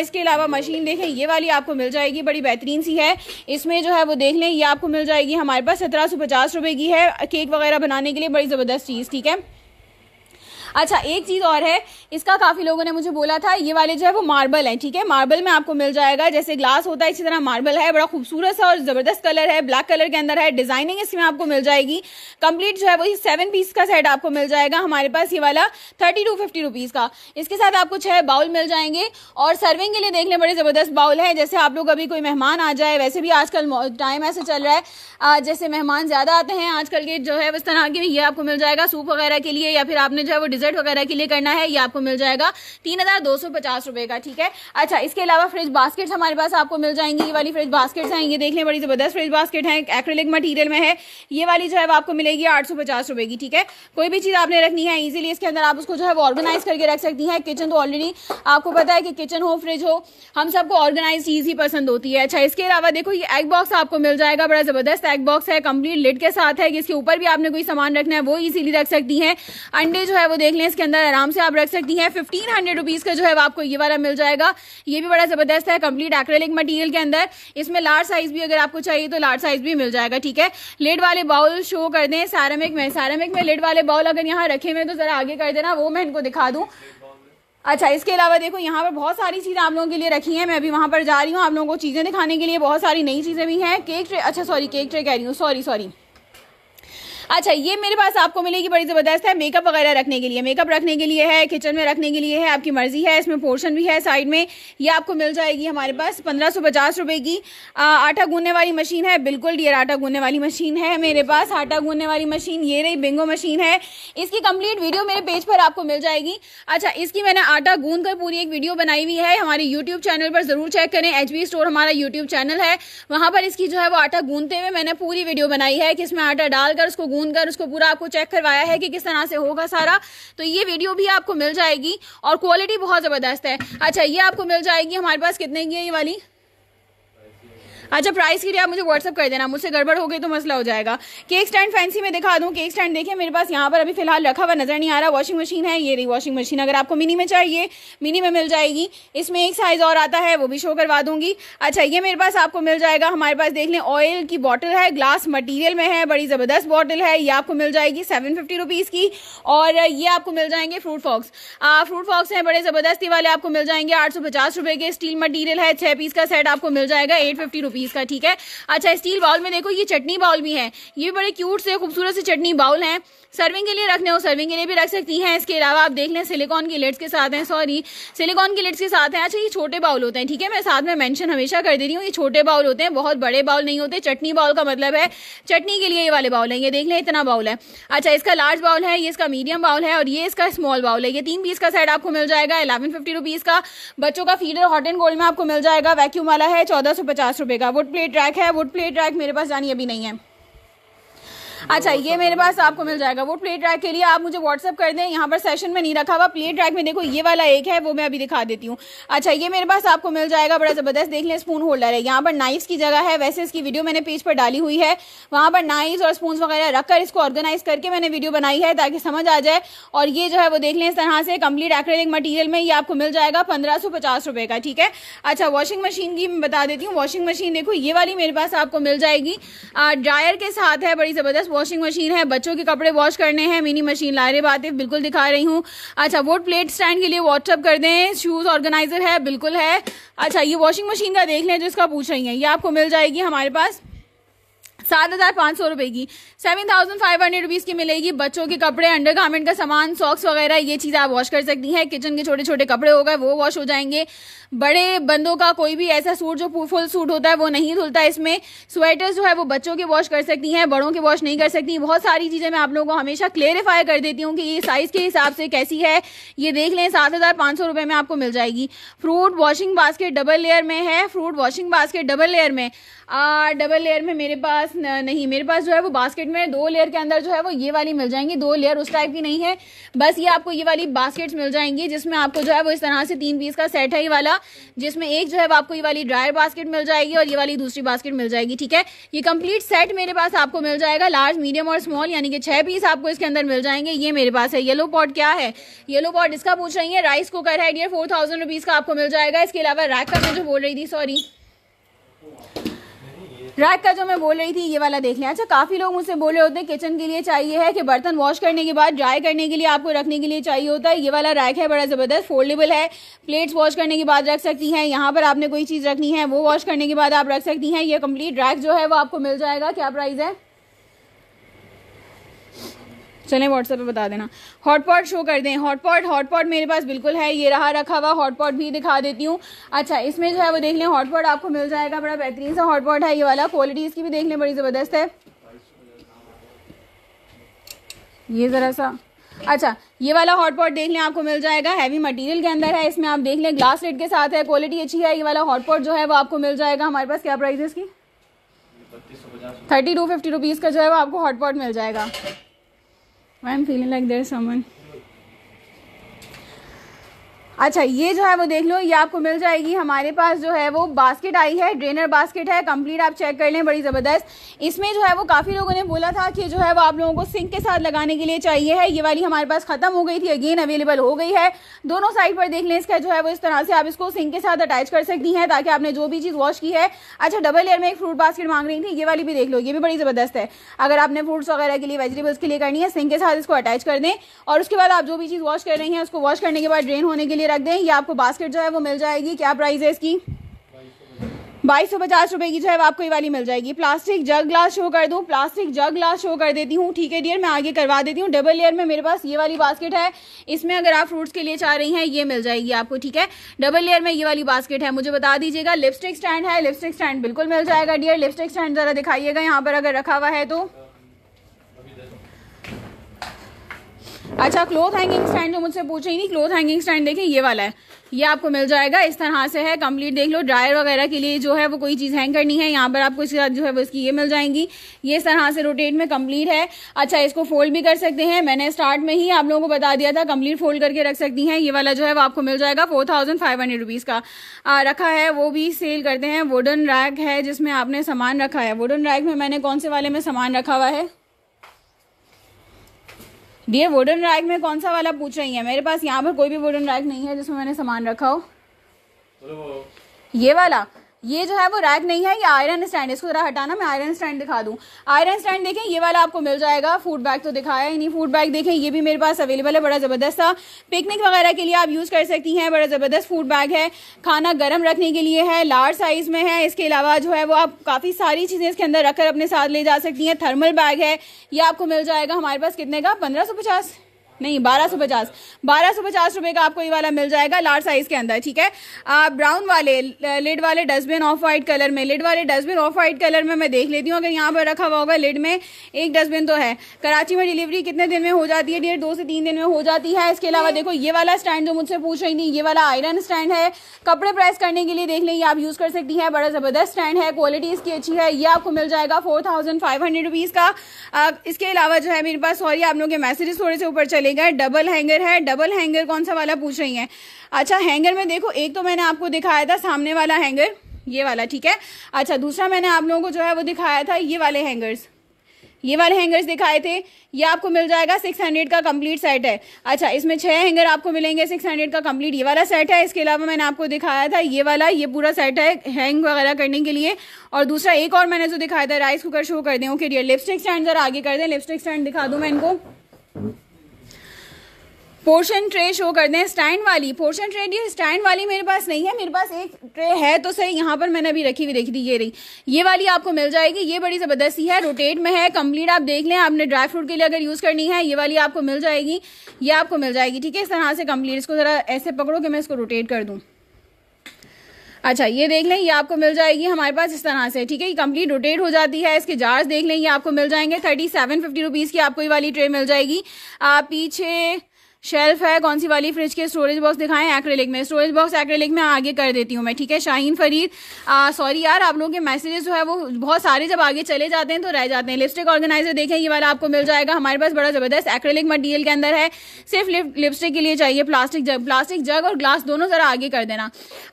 इसके अलावा मशीन देखें ये वाली आपको मिल जाएगी बड़ी बेहतरीन सी है इसमें जो है वो देख लें ये आपको मिल जाएगी हमारे पास सत्रह सौ पचास रुपए की है केक वगैरह बनाने के लिए बड़ी ज़बरदस्त चीज़ ठीक है अच्छा एक चीज़ और है इसका काफ़ी लोगों ने मुझे बोला था ये वाले जो है वो मार्बल है ठीक है मार्बल में आपको मिल जाएगा जैसे ग्लास होता है इसी तरह मार्बल है बड़ा खूबसूरत सा और ज़बरदस्त कलर है ब्लैक कलर के अंदर है डिज़ाइनिंग इसमें आपको मिल जाएगी कंप्लीट जो है वही सेवन पीस का सेट आपको मिल जाएगा हमारे पास ये वाला थर्टी टू फिफ्टी रुपीज़ का इसके साथ आपको छः बाउल मिल जाएंगे और सर्विंग के लिए देखने बड़े ज़बरदस्त बाउल है जैसे आप लोग अभी कोई मेहमान आ जाए वैसे भी आजकल टाइम ऐसे चल रहा है जैसे मेहमान ज़्यादा आते हैं आजकल के जो है उस तरह के ये आपको मिल जाएगा सूप वगैरह के लिए या फिर आपने जो है वो डेजर्ट वगैरह के लिए करना है ये आपको मिल जाएगा तीन हज़ार दो सौ पचास रुपये का ठीक है अच्छा इसके अलावा फ्रिज बास्केट हमारे पास आपको मिल जाएंगी ये वाली फ्रिज बास्केट हैं ये देख लें बड़ी ज़बरदस्त फ्रिज बास्केट है एक्रेलिक मटीरियल में है ये वाली जो है वो आपको मिलेगी आठ सौ पचास रुपये की ठीक है कोई भी चीज़ आपने रखनी है इजिली इसके अंदर आप उसको जो है वो ऑर्गेनाइज करके रख सकती है किचन तो ऑलरेडी आपको पता है कि किचन हो फ्रिज हो हम सबको ऑर्गेनाइज चीज़ ही पसंद होती है अच्छा इसके अलावा देखो ये एग बॉक्स आपको मिल जाएगा बड़ा ज़बरदस्त एग बॉक्स है कंप्लीट लिड के साथ है इसके ऊपर भी आपने कोई सामान रखना है वो ईजिली रख सकती है अंडे जो है वो देख देख लें इसके अंदर आराम से आप रख सकती हैं फिफ्टीन हंड्रेड रुपीज़ का जो है आपको ये वाला मिल जाएगा ये भी बड़ा ज़बरदस्त है कंप्लीट एक्रेलिक मटीरियल के अंदर इसमें लार्ज साइज़ भी अगर आपको चाहिए तो लार्ज साइज़ भी मिल जाएगा ठीक है लेड वाले बाउल शो कर दें सारामिक में सारामिक में लेड वाले बाउल अगर यहाँ रखे हुए तो ज़रा आगे कर देना वो मैं इनको दिखा दूँ अच्छा इसके अलावा देखो यहाँ पर बहुत सारी चीज़ें आप लोगों के लिए रखी हैं मैं अभी वहाँ पर जा रही हूँ आप लोगों को चीज़ें दिखाने के लिए बहुत सारी नई चीज़ें भी हैं केक ट्रे अच्छा सॉरी केक ट्रे कह रही हूँ सॉरी सॉरी अच्छा ये मेरे पास आपको मिलेगी बड़ी ज़बरदस्त है मेकअप वगैरह रखने के लिए मेकअप रखने के लिए है किचन में रखने के लिए है आपकी मर्जी है इसमें पोर्शन भी है साइड में ये आपको मिल जाएगी हमारे पास पंद्रह सौ पचास की आटा गूंदने वाली मशीन है बिल्कुल डियर आटा गूंदने वाली मशीन है मेरे पास आटा गूंदने वाली मशीन ये रही बिंगो मशीन है इसकी कंप्लीट वीडियो मेरे पेज पर आपको मिल जाएगी अच्छा इसकी मैंने आटा गूंद कर पूरी एक वीडियो बनाई हुई है हमारे यूट्यूब चैनल पर ज़रूर चेक करें एच स्टोर हमारा यूट्यूब चैनल है वहाँ पर इसकी जो है वो आटा गूंदते हुए मैंने पूरी वीडियो बनाई है कि इसमें आटा डालकर उसको गूंद कर उसको पूरा आपको चेक करवाया है कि किस तरह से होगा सारा तो ये वीडियो भी आपको मिल जाएगी और क्वालिटी बहुत ज़बरदस्त है अच्छा ये आपको मिल जाएगी हमारे पास कितने की है ये वाली अच्छा प्राइस के लिए आप मुझे व्हाट्सअप कर देना मुझसे गड़बड़ हो गई तो मसला हो जाएगा केक स्टैंड फैंसी में दिखा दूँ केक स्टैंड देखिए मेरे पास यहाँ पर अभी फिलहाल रखा हुआ नजर नहीं आ रहा वॉशिंग मशीन है ये रही वॉशिंग मशीन अगर आपको मिनी में चाहिए मिनी में मिल जाएगी इसमें एक साइज और आता है वो भी शो करवा दूंगी अच्छा ये मेरे पास आपको मिल जाएगा हमारे पास देख लें ऑयल की बॉटल है ग्लास मटीरियल में है बड़ी ज़बरदस्त बॉटल है ये आपको मिल जाएगी सेवन फिफ्टी रुपीज़ की और ये आपको मिल जाएंगे फ्रूट फॉक्स फ्रूट फॉक्स हैं बड़े ज़बरदस्ती वाले आपको मिल जाएंगे आठ सौ पचास के स्टील मटीरियल है छः पीस का सेट आपको मिल जाएगा एट फिफ्टी रुपीज का ठीक है अच्छा स्टील बाउल में देखो ये चटनी बाउल भी है ये बड़े क्यूट से खूबसूरत से चटनी बाउल है सर्विंग के लिए रखने हो सर्विंग के लिए भी रख सकती है इसके अलावा आप देख लें सिलिकॉन की लेट्स के साथ हैं सॉरी सिलिकॉन की लेट्स के साथ हैं अच्छा ये छोटे बाउल होते हैं ठीक है मैं साथ में मेंशन हमेशा कर दे रही हूँ ये छोटे बाउल होते हैं बहुत बड़े बाउल नहीं होते चटनी बाउल का मतलब है चटनी के लिए ये वाले बाउल है ये देख लें इतना बाउल है अच्छा इसका लार्ज बाउल है ये इसका मीडियम बाउल है और ये इसका स्मॉल बाउल है ये तीन पीस का सेट आपको मिल जाएगा इलेवन फिफ्टी रुपीज़ का बच्चों का फीडर हॉट एंड गोल्ड में आपको मिल जाएगा वैक्यूम वाला है चौदह सौ पचास का जाएगा वुड प्लेट रैक है वुड प्लेट रैक मेरे पास जानी अभी नहीं है अच्छा ये मेरे पास आपको मिल जाएगा वो प्लेट ट्रैक के लिए आप मुझे व्हाट्सअप कर दें यहाँ पर सेशन में नहीं रखा हुआ प्ले ट्रैक में देखो ये वाला एक है वो मैं अभी दिखा देती हूँ अच्छा ये मेरे पास आपको मिल जाएगा बड़ा ज़बरदस्त देख लें स्पून होल्डर है यहाँ पर नाइफ्स की जगह है वैसे इसकी वीडियो मैंने पेज पर डाली हुई है वहाँ पर नाइफ्स और स्पून वगैरह रखकर इसको ऑर्गेनाइज करके मैंने वीडियो बनाई है ताकि समझ आ जाए और ये जो है वो देख लें इस तरह से कम्प्लीट एक्रेलिक मटीरियल में ये आपको मिल जाएगा पंद्रह सौ पचास का ठीक है अच्छा वॉशिंग मशीन की बता देती हूँ वॉशिंग मशीन देखो ये वाली मेरे पास आपको मिल जाएगी ड्रायर के साथ है बड़ी ज़बरदस्त वॉशिंग मशीन है बच्चों के कपड़े वॉश करने हैं मिनी मशीन रहे बातें बिल्कुल दिखा रही हूँ अच्छा वोट प्लेट स्टैंड के लिए व्हाट्सअप कर दें शूज़ ऑर्गेनाइजर है बिल्कुल है अच्छा ये वॉशिंग मशीन का देख लें जिसका पूछ रही है ये आपको मिल जाएगी हमारे पास सात हज़ार पाँच सौ रुपये की seven thousand five hundred rupees की मिलेगी बच्चों के कपड़े अंडर गारमेंट का सामान सॉक्स वगैरह ये चीज़ आप वॉश कर सकती हैं किचन के छोटे छोटे कपड़े हो गए वो वॉश हो जाएंगे बड़े बंदों का कोई भी ऐसा सूट जो फुल सूट होता है वो नहीं धुलता इसमें स्वेटर्स जो है वो बच्चों के वॉश कर सकती हैं बड़ों के वॉश नहीं कर सकती बहुत सारी चीज़ें मैं आप लोगों को हमेशा क्लेरिफाई कर देती हूँ कि ये साइज़ के हिसाब से कैसी है ये देख लें सात हज़ार पाँच सौ रुपये में आपको मिल जाएगी fruit washing basket double layer में है fruit washing basket double layer में डबल लेयर में मेरे पास नहीं मेरे पास जो है वो बास्केट में दो लेयर के अंदर जो है वो ये वाली मिल जाएंगी दो लेयर उस टाइप की नहीं है बस ये आपको ये वाली बास्केट्स मिल जाएंगी जिसमें आपको जो है वो इस तरह से तीन पीस का सेट है ये वाला जिसमें एक जो है वो आपको ये वाली ड्रायर बास्केट मिल जाएगी और ये वाली दूसरी बास्केट मिल जाएगी ठीक है ये कम्प्लीट सेट मेरे पास आपको मिल जाएगा लार्ज मीडियम और स्मॉल यानी कि छह पीस आपको इसके अंदर मिल जाएंगे ये मेरे पास है येलो पॉट क्या है येलो पॉट इसका पूछ रही है राइस कुकर है डियर फोर थाउजेंड रुपीज़ का आपको मिल जाएगा इसके अलावा रैक का मैं जो बोल रही थी सॉरी रात का जो मैं बोल रही थी ये वाला देख लें अच्छा काफ़ी लोग मुझसे बोले होते हैं किचन के लिए चाहिए है कि बर्तन वॉश करने के बाद ड्राई करने के लिए आपको रखने के लिए चाहिए होता है ये वाला रैक है बड़ा ज़बरदस्त फोल्डेबल है प्लेट्स वॉश करने के बाद रख सकती हैं यहाँ पर आपने कोई चीज़ रखनी है वो वॉश करने के बाद आप रख सकती हैं ये कम्प्लीट रैक जो है वो आपको मिल जाएगा क्या प्राइस है सुने व्हाट्सएप पे बता देना हॉटपॉट शो कर दें हॉटपॉट हॉटपॉट मेरे पास बिल्कुल है ये रहा रखा हुआ हॉटपॉट भी दिखा देती हूँ अच्छा इसमें जो है वो देख लें हॉटपॉट आपको मिल जाएगा बड़ा बेहतरीन सा हॉटपॉट है ये वाला क्वालिटी इसकी भी देख लें बड़ी ज़बरदस्त है ये ज़रा सा अच्छा ये वाला हॉट पॉट देख लें आपको मिल जाएगा हैवी मटेरियल के अंदर है इसमें आप देख लें ग्लास लेट के साथ है क्वालिटी अच्छी है ये वाला हॉट पॉट जो है वो आपको मिल जाएगा हमारे पास क्या प्राइस है इसकी थर्टी टू फिफ्टी रुपीज़ का जो है वो आपको हॉट पॉट मिल जाएगा Why I'm feeling like there's someone अच्छा ये जो है वो देख लो ये आपको मिल जाएगी हमारे पास जो है वो बास्केट आई है ड्रेनर बास्केट है कंप्लीट आप चेक कर लें बड़ी ज़बरदस्त इसमें जो है वो काफ़ी लोगों ने बोला था कि जो है वो आप लोगों को सिंक के साथ लगाने के लिए चाहिए है ये वाली हमारे पास ख़त्म हो गई थी अगेन अवेलेबल हो गई है दोनों साइड पर देख लें इसका जो है वो इस तरह से आप इसको सिंक के साथ अटैच कर सकती हैं ताकि आपने जो भी चीज़ वॉश की है अच्छा डबल एयर में एक फ्रूट बास्केट मांग रही थी ये वाली भी देख लो ये भी बड़ी ज़बरदस्त है अगर आपने फ्रूट्स वगैरह के लिए वेजिटेबल्स के लिए करनी है सिंक के साथ इसको अटैच कर दें और उसके बाद आप जो भी चीज़ वॉश कर रही हैं उसको वॉश करने के बाद ड्रेन होने के लिए लिए रख दें ये आपको बास्केट जो है वो मिल जाएगी क्या प्राइस है इसकी बाईस सौ पचास रुपये की जो है आपको ये वाली मिल जाएगी प्लास्टिक जग ग्लास शो कर दूँ प्लास्टिक जग ग्लास शो कर देती हूँ ठीक है डियर मैं आगे करवा देती हूँ डबल लेयर में मेरे पास ये वाली बास्केट है इसमें अगर आप फ्रूट्स के लिए चाह रही हैं ये मिल जाएगी आपको ठीक है डबल लेयर में ये वाली बास्केट है मुझे बता दीजिएगा लिपस्टिक स्टैंड है लिपस्टिक स्टैंड बिल्कुल मिल जाएगा डियर लिपस्टिक स्टैंड ज़रा दिखाइएगा यहाँ पर अगर रखा हुआ है तो अच्छा क्लोथ हैंगिंग स्टैंड जो मुझसे पूछे रही नहीं क्लोथ हैंगिंग स्टैंड देखिए ये वाला है ये आपको मिल जाएगा इस तरह से है कंप्लीट देख लो ड्रायर वगैरह के लिए जो है वो कोई चीज़ हैंग करनी है यहाँ पर आपको इसके साथ जो है वो इसकी ये मिल जाएंगी ये इस तरह से रोटेट में कंप्लीट है अच्छा इसको फोल्ड भी कर सकते हैं मैंने स्टार्ट में ही आप लोगों को बता दिया था कंप्लीट फोल्ड करके रख सकती हैं ये वाला जो है वो आपको मिल जाएगा four thousand five hundred rupees का आ, रखा है वो भी सेल करते हैं वुडन रैक है जिसमें आपने सामान रखा है वुडन रैक में मैंने कौन से वाले में सामान रखा हुआ है डियर वुडन रैक में कौन सा वाला पूछ रही है मेरे पास यहाँ पर कोई भी वुडन रैक नहीं है जिसमें मैंने सामान रखा हो ये वाला ये जो है वो रैक नहीं है ये आयरन स्टैंड इसको जरा हटाना मैं आयरन स्टैंड दिखा दूँ आयरन स्टैंड देखें ये वाला आपको मिल जाएगा फूड बैग तो दिखाया ही नहीं फूड बैग देखें ये भी मेरे पास अवेलेबल है बड़ा ज़बरदस्त था पिकनिक वगैरह के लिए आप यूज़ कर सकती हैं बड़ा ज़बरदस्त फूड बैग है खाना गर्म रखने के लिए है लार्ज साइज़ में है इसके अलावा जो है वो आप काफ़ी सारी चीज़ें इसके अंदर रखकर अपने साथ ले जा सकती हैं थर्मल बैग है ये आपको मिल जाएगा हमारे पास कितने का पंद्रह नहीं बारह सौ पचास बारह सौ पचास रुपये का आपको ये वाला मिल जाएगा लार्ज साइज के अंदर ठीक है ब्राउन वाले लिड वाले डस्टबिन ऑफ वाइट कलर में लिड वाले डस्टबिन ऑफ वाइट कलर में मैं देख लेती हूँ अगर यहाँ पर रखा हुआ होगा लिड में एक डस्टबिन तो है कराची में डिलीवरी कितने दिन में हो जाती है डेढ़ दो से तीन दिन में हो जाती है इसके अलावा देखो ये वाला स्टैंड जो मुझसे पूछ रही थी ये वाला आयरन स्टैंड है कपड़े प्रेस करने के लिए देख लें ये आप यूज़ कर सकती हैं बड़ा ज़बरदस्त स्टैंड है क्वालिटी इसकी अच्छी है ये आपको मिल जाएगा four thousand five hundred rupees का इसके अलावा जो है मेरे पास सॉरी आप लोगों के मैसेजेस थोड़े से ऊपर चले गए डबल हैंगर है डबल हैंगर कौन सा वाला पूछ रही हैं अच्छा हैंगर में देखो एक तो मैंने आपको दिखाया था सामने वाला हैंगर ये वाला ठीक है अच्छा दूसरा मैंने आप लोगों को जो है वो दिखाया था ये वाले हैंगर्स ये वाले हैंगर्स दिखाए थे ये आपको मिल जाएगा सिक्स हंड्रेड का कंप्लीट सेट है अच्छा इसमें छह हैंगर आपको मिलेंगे सिक्स हंड्रेड का कंप्लीट ये वाला सेट है इसके अलावा मैंने आपको दिखाया था ये वाला ये पूरा सेट है हैंग वगैरह करने के लिए और दूसरा एक और मैंने जो दिखाया था राइस कुकर शो कर दें ओके डियर लिपस्टिक स्टैंड जरा आगे कर दें लिपस्टिक स्टैंड दिखा दूँ मैं इनको पोर्शन ट्रे शो कर दें स्टैंड वाली पोर्शन ट्रे ये स्टैंड वाली मेरे पास नहीं है मेरे पास एक ट्रे है तो सही यहाँ पर मैंने अभी रखी हुई देखी थी ये रही ये वाली आपको मिल जाएगी ये बड़ी ज़बरदस्त है रोटेट में है कंप्लीट आप देख लें आपने ड्राई फ्रूट के लिए अगर यूज़ करनी है ये वाली आपको मिल जाएगी ये आपको मिल जाएगी ठीक है इस तरह से कम्प्लीट इसको ज़रा ऐसे पकड़ो कि मैं इसको रोटेट कर दूँ अच्छा ये देख लें ये आपको मिल जाएगी हमारे पास इस तरह से ठीक है ये कंप्लीट रोटेट हो जाती है इसके जार्स देख लें ये आपको मिल जाएंगे थर्टी सेवन फिफ्टी रुपीज़ की आपको ये वाली ट्रे मिल जाएगी आप पीछे शेल्फ है कौन सी वाली फ्रिज के स्टोरेज बॉक्स दिखाएं एक्रेलिक में स्टोरेज बॉक्स एक्रेलिक में आगे कर देती हूँ मैं ठीक है शाहीन फरीद सॉरी यार आप लोगों के मैसेजेस जो है वो बहुत सारे जब आगे चले जाते हैं तो रह जाते हैं लिपस्टिक ऑर्गेनाइजर देखें ये वाला आपको मिल जाएगा हमारे पास बड़ा ज़बरदस्त एक्रेलिक मटीरियल के अंदर है सिर्फ लिपस्टिक के लिए चाहिए प्लास्टिक जग प्लास्टिक जग और ग्लास दोनों ज़रा आगे कर देना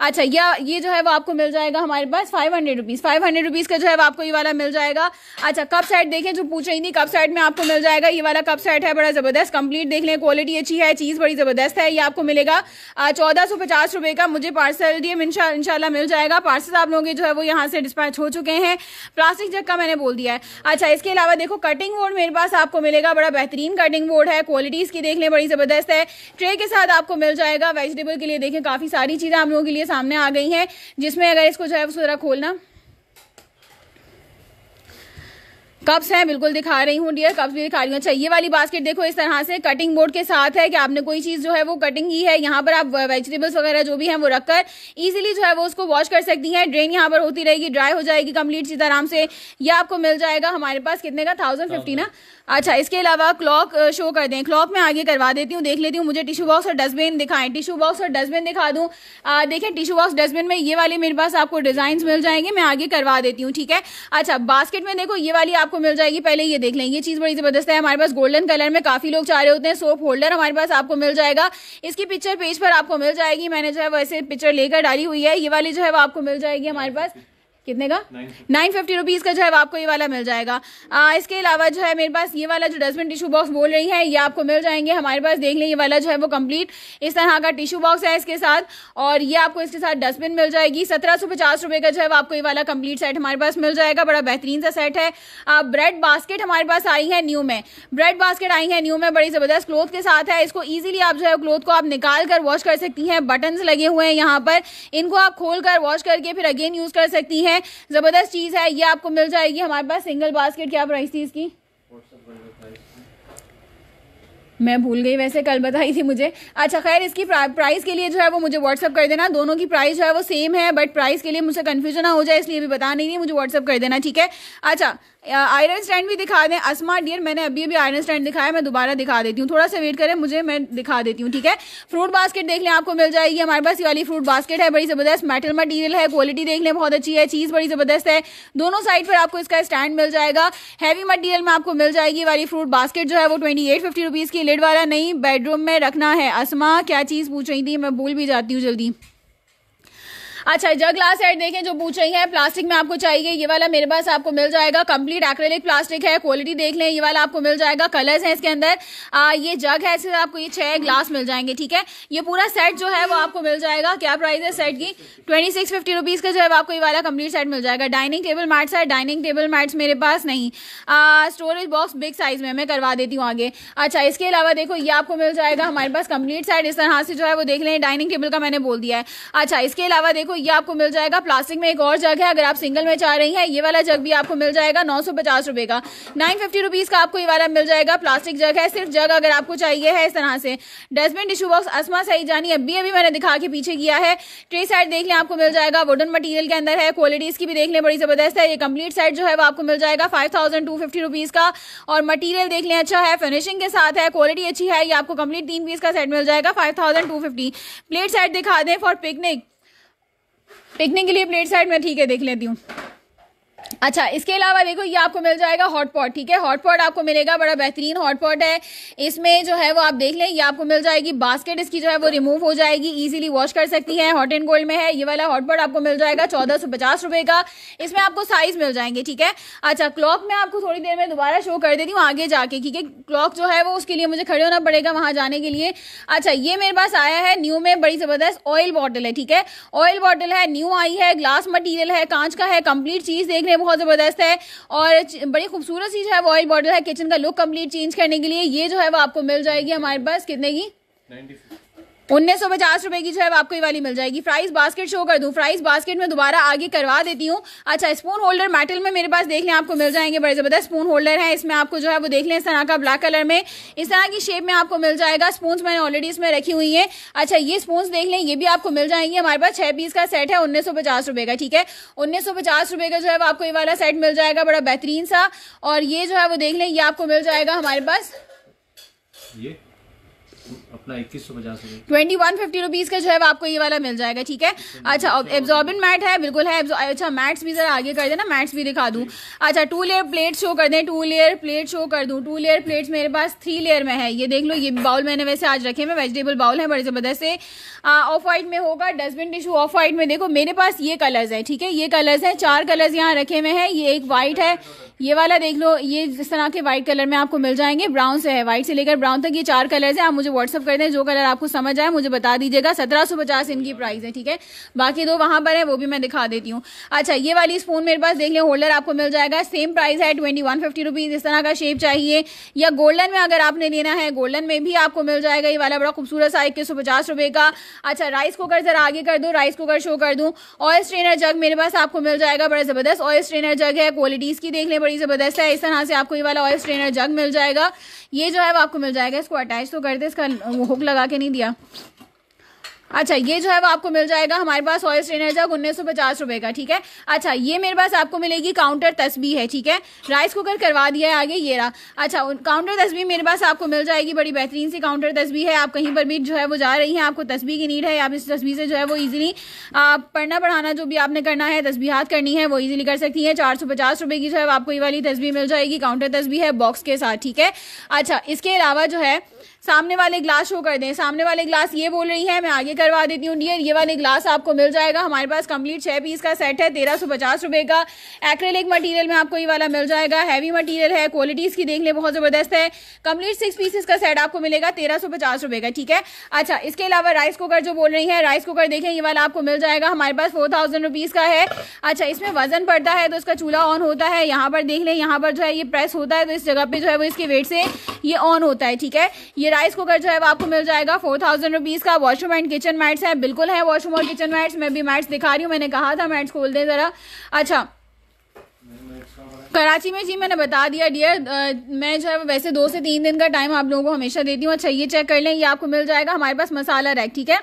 अच्छा या ये जो है वो आपको मिल जाएगा हमारे पास five hundred rupees five hundred rupees का जो है वो आपको ये वाला मिल जाएगा अच्छा कप सेट देखें जो पूछ रही थी कप सेट में आपको मिल जाएगा ये वाला कप सेट है बड़ा ज़बरदस्त कंप्लीट देख लें क्वालिटी अच्छी है चीज़ बड़ी ज़बरदस्त है ये आपको मिलेगा चौदह सौ पचास रुपए का मुझे पार्सल डी एम इनशाला मिल जाएगा पार्सल आप लोगों के जो है वो यहाँ से डिस्पैच हो चुके हैं प्लास्टिक जग का मैंने बोल दिया है अच्छा इसके अलावा देखो कटिंग बोर्ड मेरे पास आपको मिलेगा बड़ा बेहतरीन कटिंग बोर्ड है क्वालिटी इसकी देख लें बड़ी ज़बरदस्त है ट्रे के साथ आपको मिल जाएगा वेजिटेबल के लिए देखें काफ़ी सारी चीज़ें आप लोगों के लिए सामने आ गई हैं जिसमें अगर इसको जो है वो खोलना कप्स हैं बिल्कुल दिखा रही हूँ डियर कप्स भी दिखा रही हूँ अच्छा ये वाली बास्केट देखो इस तरह से कटिंग बोर्ड के साथ है कि आपने कोई चीज़ जो है वो कटिंग ही है यहाँ पर आप वेजिटेबल्स वगैरह जो भी हैं वो रखकर इजीली जो है वो उसको वॉश कर सकती हैं ड्रेन यहाँ पर होती रहेगी ड्राई हो जाएगी कम्प्लीट चीज़ आराम से यह आपको मिल जाएगा हमारे पास कितने का थाउजेंड फिफ्टी ना अच्छा इसके अलावा क्लॉक शो कर दें क्लॉक में आगे करवा देती हूँ देख लेती हूँ मुझे टिशू बॉक्स और डस्टबिन दिखाएं टिशू बॉक्स और डस्टबिन दिखा दूँ देखें टिशू बॉक्स डस्टबिन में ये वाले मेरे पास आपको डिज़ाइन मिल जाएंगे मैं आगे करवा देती हूँ ठीक है अच्छा बास्केट में देखो ये वाली आपको मिल जाएगी पहले ये देख लें ये चीज़ बड़ी ज़बरदस्त है हमारे पास गोल्डन कलर में काफ़ी लोग चाह रहे होते हैं सोप होल्डर हमारे पास आपको मिल जाएगा इसकी पिक्चर पेज पर आपको मिल जाएगी मैंने जो है वैसे पिक्चर लेकर डाली हुई है ये वाली जो है वो आपको मिल जाएगी हमारे पास कितने का नाइन फिफ्टी रुपीज़ का जो है आपको ये वाला मिल जाएगा आ, इसके अलावा जो है मेरे पास ये वाला जो डस्टबिन टिश्यू बॉक्स बोल रही है ये आपको मिल जाएंगे हमारे पास देख लें ये वाला जो है वो कंप्लीट इस तरह का टिश्यू बॉक्स है इसके साथ और ये आपको इसके साथ डस्टबिन मिल जाएगी सत्रह सौ पचास का जो है आपको ये वाला कंप्लीट सेट हमारे पास मिल जाएगा बड़ा बेहतरीन सा सेट है ब्रेड बास्केट हमारे पास आई है न्यू में ब्रेड बास्केट आई है न्यू में बड़ी ज़बरदस्त क्लोथ के साथ है इसको ईजिली आप जो है क्लोथ को आप निकाल कर वॉश कर सकती है बटन लगे हुए हैं यहाँ पर इनको आप खोल कर वॉश करके फिर अगेन यूज़ कर सकती है ज़बरदस्त चीज़ है ये आपको मिल जाएगी हमारे पास सिंगल बास्केट क्या प्राइस थी इसकी मैं भूल गई वैसे कल बताई थी मुझे अच्छा खैर इसकी प्रा, प्राइस के लिए जो है वो मुझे व्हाट्सअप कर देना दोनों की प्राइस जो है वो सेम है बट प्राइस के लिए मुझसे कन्फ्यूजन ना हो जाए इसलिए भी बता नहीं रही मुझे व्हाट्सअप कर देना ठीक है अच्छा आयरन स्टैंड भी दिखा दें असमा डियर मैंने अभी अभी आयरन स्टैंड दिखाया मैं दोबारा दिखा देती हूँ थोड़ा सा वेट करें मुझे मैं दिखा देती हूँ ठीक है फ्रूट बास्केट देख लें आपको मिल जाएगी हमारे पास ये वाली फ्रूट बास्केट है बड़ी ज़बरदस्त मेटल मटीरियल है क्वालिटी देख लें बहुत अच्छी है चीज़ बड़ी ज़बरदस्त है दोनों साइड पर आपको इसका स्टैंड मिल जाएगा हैवी मटीरियल में आपको मिल जाएगी वाली फ्रूट बास्केट जो है वो ट्वेंटी एट फिफ्टी रुपीज़ की लेड वाला नहीं बेडरूम में रखना है असमा क्या चीज़ पूछ रही थी मैं भूल भी जाती हूँ जल्दी अच्छा जग ग्लास सेट देखें जो पूछ रही है प्लास्टिक में आपको चाहिए ये वाला मेरे पास आपको मिल जाएगा कंप्लीट एक्रेलिक प्लास्टिक है क्वालिटी देख लें ये वाला आपको मिल जाएगा कलर्स हैं इसके अंदर आ, ये जग है इसके आपको ये छह ग्लास मिल जाएंगे ठीक है ये पूरा सेट जो है वो आपको मिल जाएगा क्या प्राइस है सेट की ट्वेंटी सिक्स फिफ्टी रुपीज़ का जो है आपको ये वाला कंप्लीट सेट मिल जाएगा डाइनिंग टेबल मैट्स है डाइनिंग टेबल मैट्स मेरे पास नहीं स्टोरेज बॉक्स बिग साइज़ में मैं करवा देती हूँ आगे अच्छा इसके अलावा देखो ये आपको मिल जाएगा हमारे पास कंप्लीट सेट इस तरह से जो है वो देख लें डाइनिंग टेबल का मैंने बोल दिया है अच्छा इसके अलावा देखो ये आपको मिल जाएगा प्लास्टिक में एक और जग है अगर आप सिंगल में चाह रही हैं ये वाला जग भी आपको मिल जाएगा नौ सौ पचास रुपए का नाइन फिफ्टी रुपीज का आपको ये वाला मिल जाएगा प्लास्टिक जग है सिर्फ जग अगर आपको चाहिए है इस तरह से डस्टबिन टिश्यू बॉक्स असमा सही जानी अभी अभी मैंने दिखा के पीछे किया है ट्रे सेट देख लें आपको मिल जाएगा वुडन मटीरियल के अंदर है क्वालिटी इसकी भी देख लें बड़ी जबरदस्त है ये कंप्लीट सेट जो है वो आपको मिल जाएगा five thousand two fifty rupees का और मटीरियल देख लें अच्छा है फिनिशिंग के साथ है क्वालिटी अच्छी है ये आपको कंप्लीट तीन पीस का सेट मिल जाएगा five thousand two fifty plate set दिखा दें फॉर पिकनिक देखने के लिए प्लेट साइड में ठीक है देख लेती हूँ अच्छा इसके अलावा देखो ये आपको मिल जाएगा हॉट पॉट ठीक है हॉट पॉट आपको मिलेगा बड़ा बेहतरीन हॉट पॉट है इसमें जो है वो आप देख लें ये आपको मिल जाएगी बास्केट इसकी जो है वो रिमूव हो जाएगी इजीली वॉश कर सकती है हॉट एंड गोल्ड में है ये वाला हॉट पॉट आपको मिल जाएगा चौदह सौ पचास रुपए का इसमें आपको साइज मिल जाएंगे ठीक है अच्छा क्लॉक मैं आपको थोड़ी देर में दोबारा शो कर देती हूँ आगे जाके ठीक है क्लॉक जो है वो उसके लिए मुझे खड़े होना पड़ेगा वहां जाने के लिए अच्छा ये मेरे पास आया है न्यू में बड़ी जबरदस्त ऑयल बॉटल है ठीक है ऑयल बॉटल है न्यू आई है ग्लास मटीरियल है कांच का है कंप्लीट चीज देख में बहुत ज़बरदस्त है और बड़ी खूबसूरत सी जो है वॉइल बॉटल है किचन का लुक कम्प्लीट चेंज करने के लिए ये जो है वो आपको मिल जाएगी हमारे पास कितने की उन्नीस सौ पचास रुपए की जो है आपको ये वाली मिल जाएगी फ्राइज बास्केट शो कर दूँ फ्राइज बास्केट में दोबारा आगे करवा देती हूँ अच्छा स्पून होल्डर मेटल में मेरे पास देख लें आपको मिल जाएंगे बड़े ज़बरदस्त स्पून होल्डर है इसमें आपको जो है वो देख लें इस तरह का ब्लैक कलर में इस तरह की शेप में आपको मिल जाएगा स्पून मैंने ऑलरेडी इसमें रखी हुई है अच्छा ये स्पून देख लें ये भी आपको मिल जाएंगे हमारे पास छह पीस का सेट है उन्नीस रुपए का ठीक है उन्नीस रुपए का जो है आपको ये वाला सेट मिल जाएगा बड़ा बेहतरीन सा और ये जो है वो देख लें ये आपको मिल जाएगा हमारे पास ये अपना इक्कीस सौ पचास ट्वेंटी वन फिफ्टी रुपीज का जो है आपको ये वाला मिल जाएगा ठीक है अच्छा एब्जॉर्बिन अच्छा, मैट है बिल्कुल है अच्छा मैट्स भी जरा आगे कर देना मैट्स भी दिखा दूँ अच्छा टू लेयर प्लेट शो कर दें टू लेयर प्लेट शो कर दूँ टू लेयर प्लेट्स मेरे पास थ्री लेयर में है ये देख लो ये बाउल मैंने वैसे आज रखे हैं वेजिटेबल बाउल है बड़े ज़बरदस्त से ऑफ वाइट में होगा डस्टबिन टिशू ऑफ वाइट में देखो मेरे पास ये कलर्स है ठीक है ये कलर्स है चार कलर्स यहाँ रखे हुए हैं ये एक वाइट है ये वाला देख लो ये जिस तरह के वाइट कलर में आपको मिल जाएंगे ब्राउन से है वाइट से लेकर ब्राउन तक ये चार कलर्स हैं आप मुझे व्हाट्सअप व्हाट्सअप कर दें जो कलर आपको समझ आए मुझे बता दीजिएगा सत्रह सौ पचास इनकी प्राइस है ठीक है बाकी दो वहां पर है वो भी मैं दिखा देती हूँ अच्छा ये वाली स्पून मेरे पास देख लें होल्डर आपको मिल जाएगा सेम प्राइस है ट्वेंटी वन फिफ्टी रुपीज़ इस तरह का शेप चाहिए या गोल्डन में अगर आपने लेना है गोल्डन में भी आपको मिल जाएगा ये वाला बड़ा खूबसूरत सा इक्कीस सौ पचास रुपये का अच्छा राइस कुकर ज़रा आगे कर दो राइस कुकर शो कर दूँ ऑयल स्ट्रेनर जग मेरे पास आपको मिल जाएगा बड़ा ज़बरदस्त ऑयल स्ट्रेनर जग है क्वालिटीज़ की देख लें बड़ी ज़बरदस्त है इस तरह से आपको ये वाला ऑयल स्ट्रेनर जग मिल जाएगा ये जो है वो आपको मिल जाएगा इसको अटैच तो कर दे इसका वो हुक लगा के नहीं दिया अच्छा ये जो है वो आपको मिल जाएगा हमारे पास ऑयल स्ट्रेनर जो उन्नीस सौ पचास रुपए का ठीक है अच्छा ये मेरे पास आपको मिलेगी काउंटर तस्बी है ठीक है राइस कुकर करवा दिया है आगे ये रहा अच्छा काउंटर तस्बी मेरे पास आपको मिल जाएगी बड़ी बेहतरीन सी काउंटर तस्बी है आप कहीं पर भी जो है वो जा रही हैं आपको तस्बी की नीड है आप इस तस्बी से जो है वो ईजिली पढ़ना पढ़ाना जो भी आपने करना है तस्बीहात करनी है वो ईजिली कर सकती है चार सौ पचास रुपए की जो है आपको ये वाली तस्बी मिल जाएगी काउंटर तस्बी है बॉक्स के साथ ठीक है अच्छा इसके अलावा जो है सामने वाले ग्लास शो कर दें सामने वाले ग्लास ये बोल रही है मैं आगे करवा देती हूँ डियर ये वाले ग्लास आपको मिल जाएगा हमारे पास कंप्लीट छः पीस का सेट है तेरह सौ पचास रुपये का एक्रेलिक मटीरियल में आपको ये वाला मिल जाएगा हैवी मटीरियल है क्वालिटी इसकी देख लें बहुत ज़बरदस्त है कंप्लीट सिक्स पीसेस का सेट आपको मिलेगा तेरह सौ पचास रुपये का ठीक है अच्छा इसके अलावा राइस कुकर जो बोल रही है राइस कुकर देखें ये वाला आपको मिल जाएगा हमारे पास फोर थाउजेंड रुपीज़ का है अच्छा इसमें वजन पड़ता है तो इसका चूल्हा ऑन होता है यहाँ पर देख लें यहाँ पर जो है ये प्रेस होता है तो इस जगह पर जो है वो इसके वेट से ये ऑन होता है ठीक है ये प्राइस कुकर जो है वो आपको मिल जाएगा फोर थाउजेंड रुपीज़ का वॉशरूम एंड किचन मैट्स है बिल्कुल है वॉशरूम और किचन मैट्स मैं भी मैट्स दिखा रही हूँ मैंने कहा था मैट्स खोल दे ज़रा अच्छा कराची में जी मैंने बता दिया डियर मैं जो है वैसे दो से तीन दिन का टाइम आप लोगों को हमेशा देती हूँ अच्छा ये चेक कर लें ये आपको मिल जाएगा हमारे पास मसाला रैक ठीक है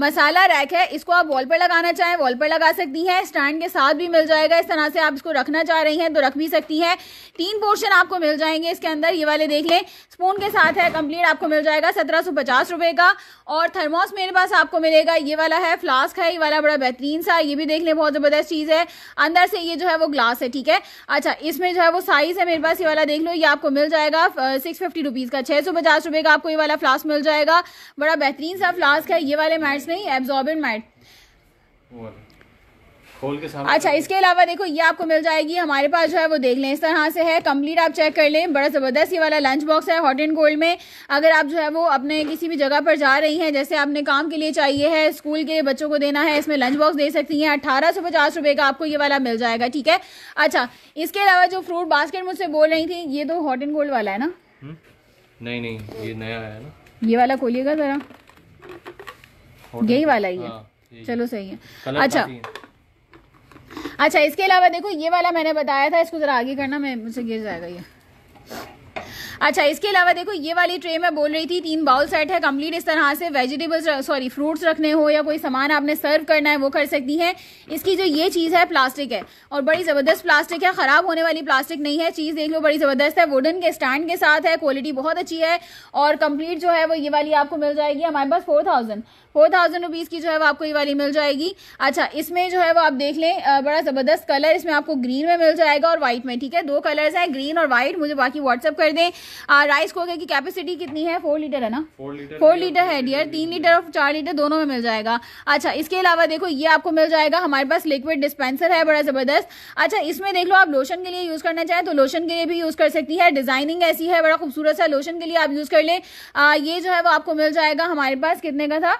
मसाला रैक है इसको आप वॉल पर लगाना चाहें वॉल पर लगा सकती हैं स्टैंड के साथ भी मिल जाएगा इस तरह से आप इसको रखना चाह रही हैं तो रख भी सकती हैं तीन पोर्शन आपको मिल जाएंगे इसके अंदर ये वाले देख लें स्पून के साथ है कंप्लीट आपको मिल जाएगा सत्रह सौ पचास रुपए का और थर्मोस मेरे पास आपको मिलेगा ये वाला है फ्लास्क है ये वाला बड़ा बेहतरीन सा ये भी देख लें बहुत ज़बरदस्त चीज़ है अंदर से ये जो है वो ग्लास है ठीक है अच्छा इसमें जो है वो साइज़ है मेरे पास ये वाला देख लो ये आपको मिल जाएगा सिक्स फिफ्टी रुपीज़ का छः सौ पचास का आपको ये वाला फ्लास्क मिल जाएगा बड़ा बेहतरीन सा फ्लास्क है ये वाले मैट्स नहीं एब्जॉर्बेंट मैट अच्छा इसके अलावा देखो ये आपको मिल जाएगी हमारे पास जो है वो देख लें इस तरह से है कंप्लीट आप चेक कर लें बड़ा ज़बरदस्त ये वाला लंच बॉक्स है हॉट एंड गोल्ड में अगर आप जो है वो अपने किसी भी जगह पर जा रही हैं जैसे आपने काम के लिए चाहिए है स्कूल के बच्चों को देना है इसमें लंच बॉक्स दे सकती है अठारह का आपको ये वाला मिल जाएगा ठीक है अच्छा इसके अलावा जो फ्रूट बास्केट मुझसे बोल रही थी ये तो हॉट एंड गोल्ड वाला है ना हम्म? नहीं नहीं ये नया है ना ये वाला खोलिएगा ज़रा यही वाला ही है हाँ, चलो सही है अच्छा अच्छा इसके अलावा देखो ये वाला मैंने बताया था इसको जरा आगे करना मैं मुझसे गिर जाएगा ये अच्छा इसके अलावा देखो ये वाली ट्रे मैं बोल रही थी तीन बाउल सेट है कंप्लीट इस तरह से वेजिटेबल्स सॉरी फ्रूट्स रखने हो या कोई सामान आपने सर्व करना है वो कर सकती हैं इसकी जो ये चीज़ है प्लास्टिक है और बड़ी ज़बरदस्त प्लास्टिक है ख़राब होने वाली प्लास्टिक नहीं है चीज़ देख लो बड़ी ज़बरदस्त है वुडन के स्टैंड के साथ है क्वालिटी बहुत अच्छी है और कम्प्लीट जो है वो ये वाली आपको मिल जाएगी हमारे पास four thousand four thousand rupees की जो है वो आपको ये वाली मिल जाएगी अच्छा इसमें जो है वो आप देख लें बड़ा ज़बरदस्त कलर इसमें आपको ग्रीन में मिल जाएगा और वाइट में ठीक है दो कलर्स हैं ग्रीन और वाइट मुझे बाकी व्हाट्सअप कर दें राइस कोके की कैपेसिटी कितनी है फोर लीटर है ना फोर लीटर है डियर तीन लीटर और चार लीटर दोनों में मिल जाएगा अच्छा इसके अलावा देखो ये आपको मिल जाएगा हमारे पास लिक्विड डिस्पेंसर है बड़ा ज़बरदस्त अच्छा इसमें देख लो आप लोशन के लिए यूज़ करना चाहें तो लोशन के लिए भी यूज़ कर सकती है डिज़ाइनिंग ऐसी है बड़ा खूबसूरत सा लोशन के लिए आप यूज़ कर लें ये जो है वो आपको मिल जाएगा हमारे पास कितने का था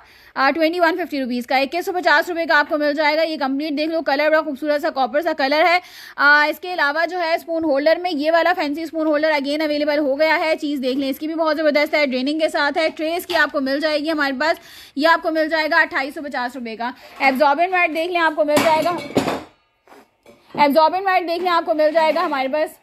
ट्वेंटी वन फिफ्टी रुपीज़ का इक्कीस सौ पचास रुपये का आपको मिल जाएगा ये कंप्लीट देख लो कलर बड़ा खूबसूरत सा कॉपर सा कलर है आ, इसके अलावा जो है स्पून होल्डर में ये वाला fancy spoon holder again available हो गया है चीज़ देख लें इसकी भी बहुत ज़बरदस्त है ड्रेनिंग के साथ है ट्रेस की आपको मिल जाएगी हमारे पास ये आपको मिल जाएगा अट्ठाईस सौ पचास रुपये का एब्जॉर्बेंट मैट देख लें आपको मिल जाएगा एब्जॉर्बेंट मैट देख लें आपको मिल जाएगा हमारे पास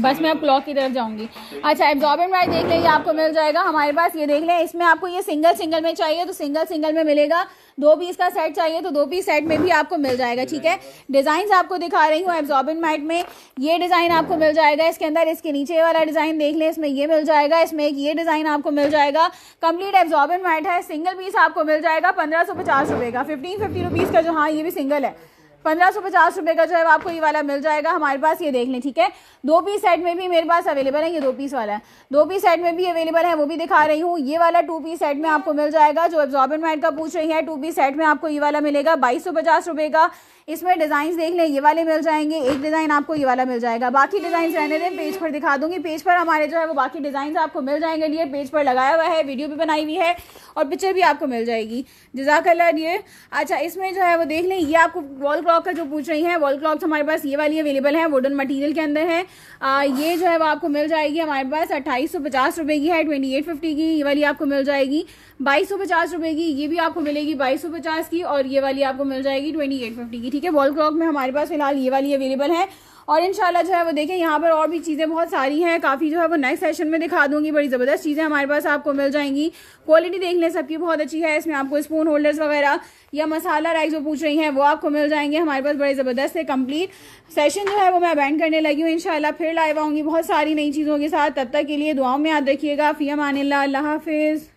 बस मैं अब क्लॉक की तरफ जाऊंगी अच्छा एब्जॉर्बेंट वायर देख लेंगे आपको मिल जाएगा हमारे पास ये देख लें इसमें आपको ये सिंगल सिंगल में चाहिए तो सिंगल सिंगल में मिलेगा दो पीस का सेट चाहिए तो दो पीस सेट में भी आपको मिल जाएगा ठीक है डिज़ाइन आपको दिखा रही हूँ एब्जॉर्बेंट माइट में ये डिज़ाइन आपको मिल जाएगा इसके अंदर इसके नीचे वाला डिज़ाइन देख लें इसमें ये मिल जाएगा इसमें एक ये डिज़ाइन आपको मिल जाएगा कंप्लीट एब्जॉर्बेंट माइट है सिंगल पीस आपको मिल जाएगा पंद्रह सौ पचास रुपए का फिफ्टीन फिफ्टी रुपीज़ का जो हाँ ये भी सिंगल है पंद्रह सौ पचास रुपए का जो है आपको ये वाला मिल जाएगा हमारे पास ये देख लें ठीक है दो पीस सेट में भी मेरे पास अवेलेबल है ये दो पीस वाला है दो पीस सेट में भी अवेलेबल है वो भी दिखा रही हूँ ये वाला टू पीस सेट में आपको मिल जाएगा जो एब्जॉर्बेंट मैट का पूछ रही है टू पीस सेट में आपको ये वाला मिलेगा बाईस सौ पचास रुपए का इसमें डिज़ाइन देख लें ये वाले मिल जाएंगे एक डिज़ाइन आपको ये वाला मिल जाएगा बाकी डिज़ाइन रहने दें पेज पर दिखा दूंगी पेज पर हमारे जो है वो बाकी डिज़ाइन आपको मिल जाएंगे लिए पेज पर लगाया हुआ है वीडियो भी बनाई हुई है और पिक्चर भी आपको मिल जाएगी जजाक ये अच्छा इसमें जो है वो देख लें ये आपको वॉल क्लॉक का जो पूछ रही है वॉल क्लॉक हमारे पास ये वाली अवेलेबल है वुडन मटीरियल के अंदर है आ, ये जो है वो आपको मिल जाएगी हमारे पास अट्ठाईस रुपए की है ट्वेंटी एट फिफ्टी की ये वाली आपको मिल जाएगी बाईस सौ पचास रुपए की ये भी आपको मिलेगी बाईस पचास की और ये वाली आपको मिल जाएगी ट्वेंटी एट फिफ्टी की ठीक है वॉल क्लॉक में हमारे पास फिलहाल ये वाली अवेलेबल है और इन जो है वो देखें यहाँ पर और भी चीज़ें बहुत सारी हैं काफ़ी जो है वो नेक्स्ट सेशन में दिखा दूंगी बड़ी ज़बरदस्त चीज़ें हमारे पास आपको मिल जाएंगी क्वालिटी देख लें सबकी बहुत अच्छी है इसमें आपको स्पून होल्डर्स वगैरह या मसाला राइस जो पूछ रही हैं वो आपको मिल जाएंगे हमारे पास बड़े ज़बरदस्त है कम्प्लीट सेशन जो है वो मैं अबैंड करने लगी हूँ इन फिर लाइव आऊँगी बहुत सारी नई चीज़ों के साथ तब तक के लिए दुआओं में याद रखिएगा फी आनिल्ला अल्लाह हाफिज़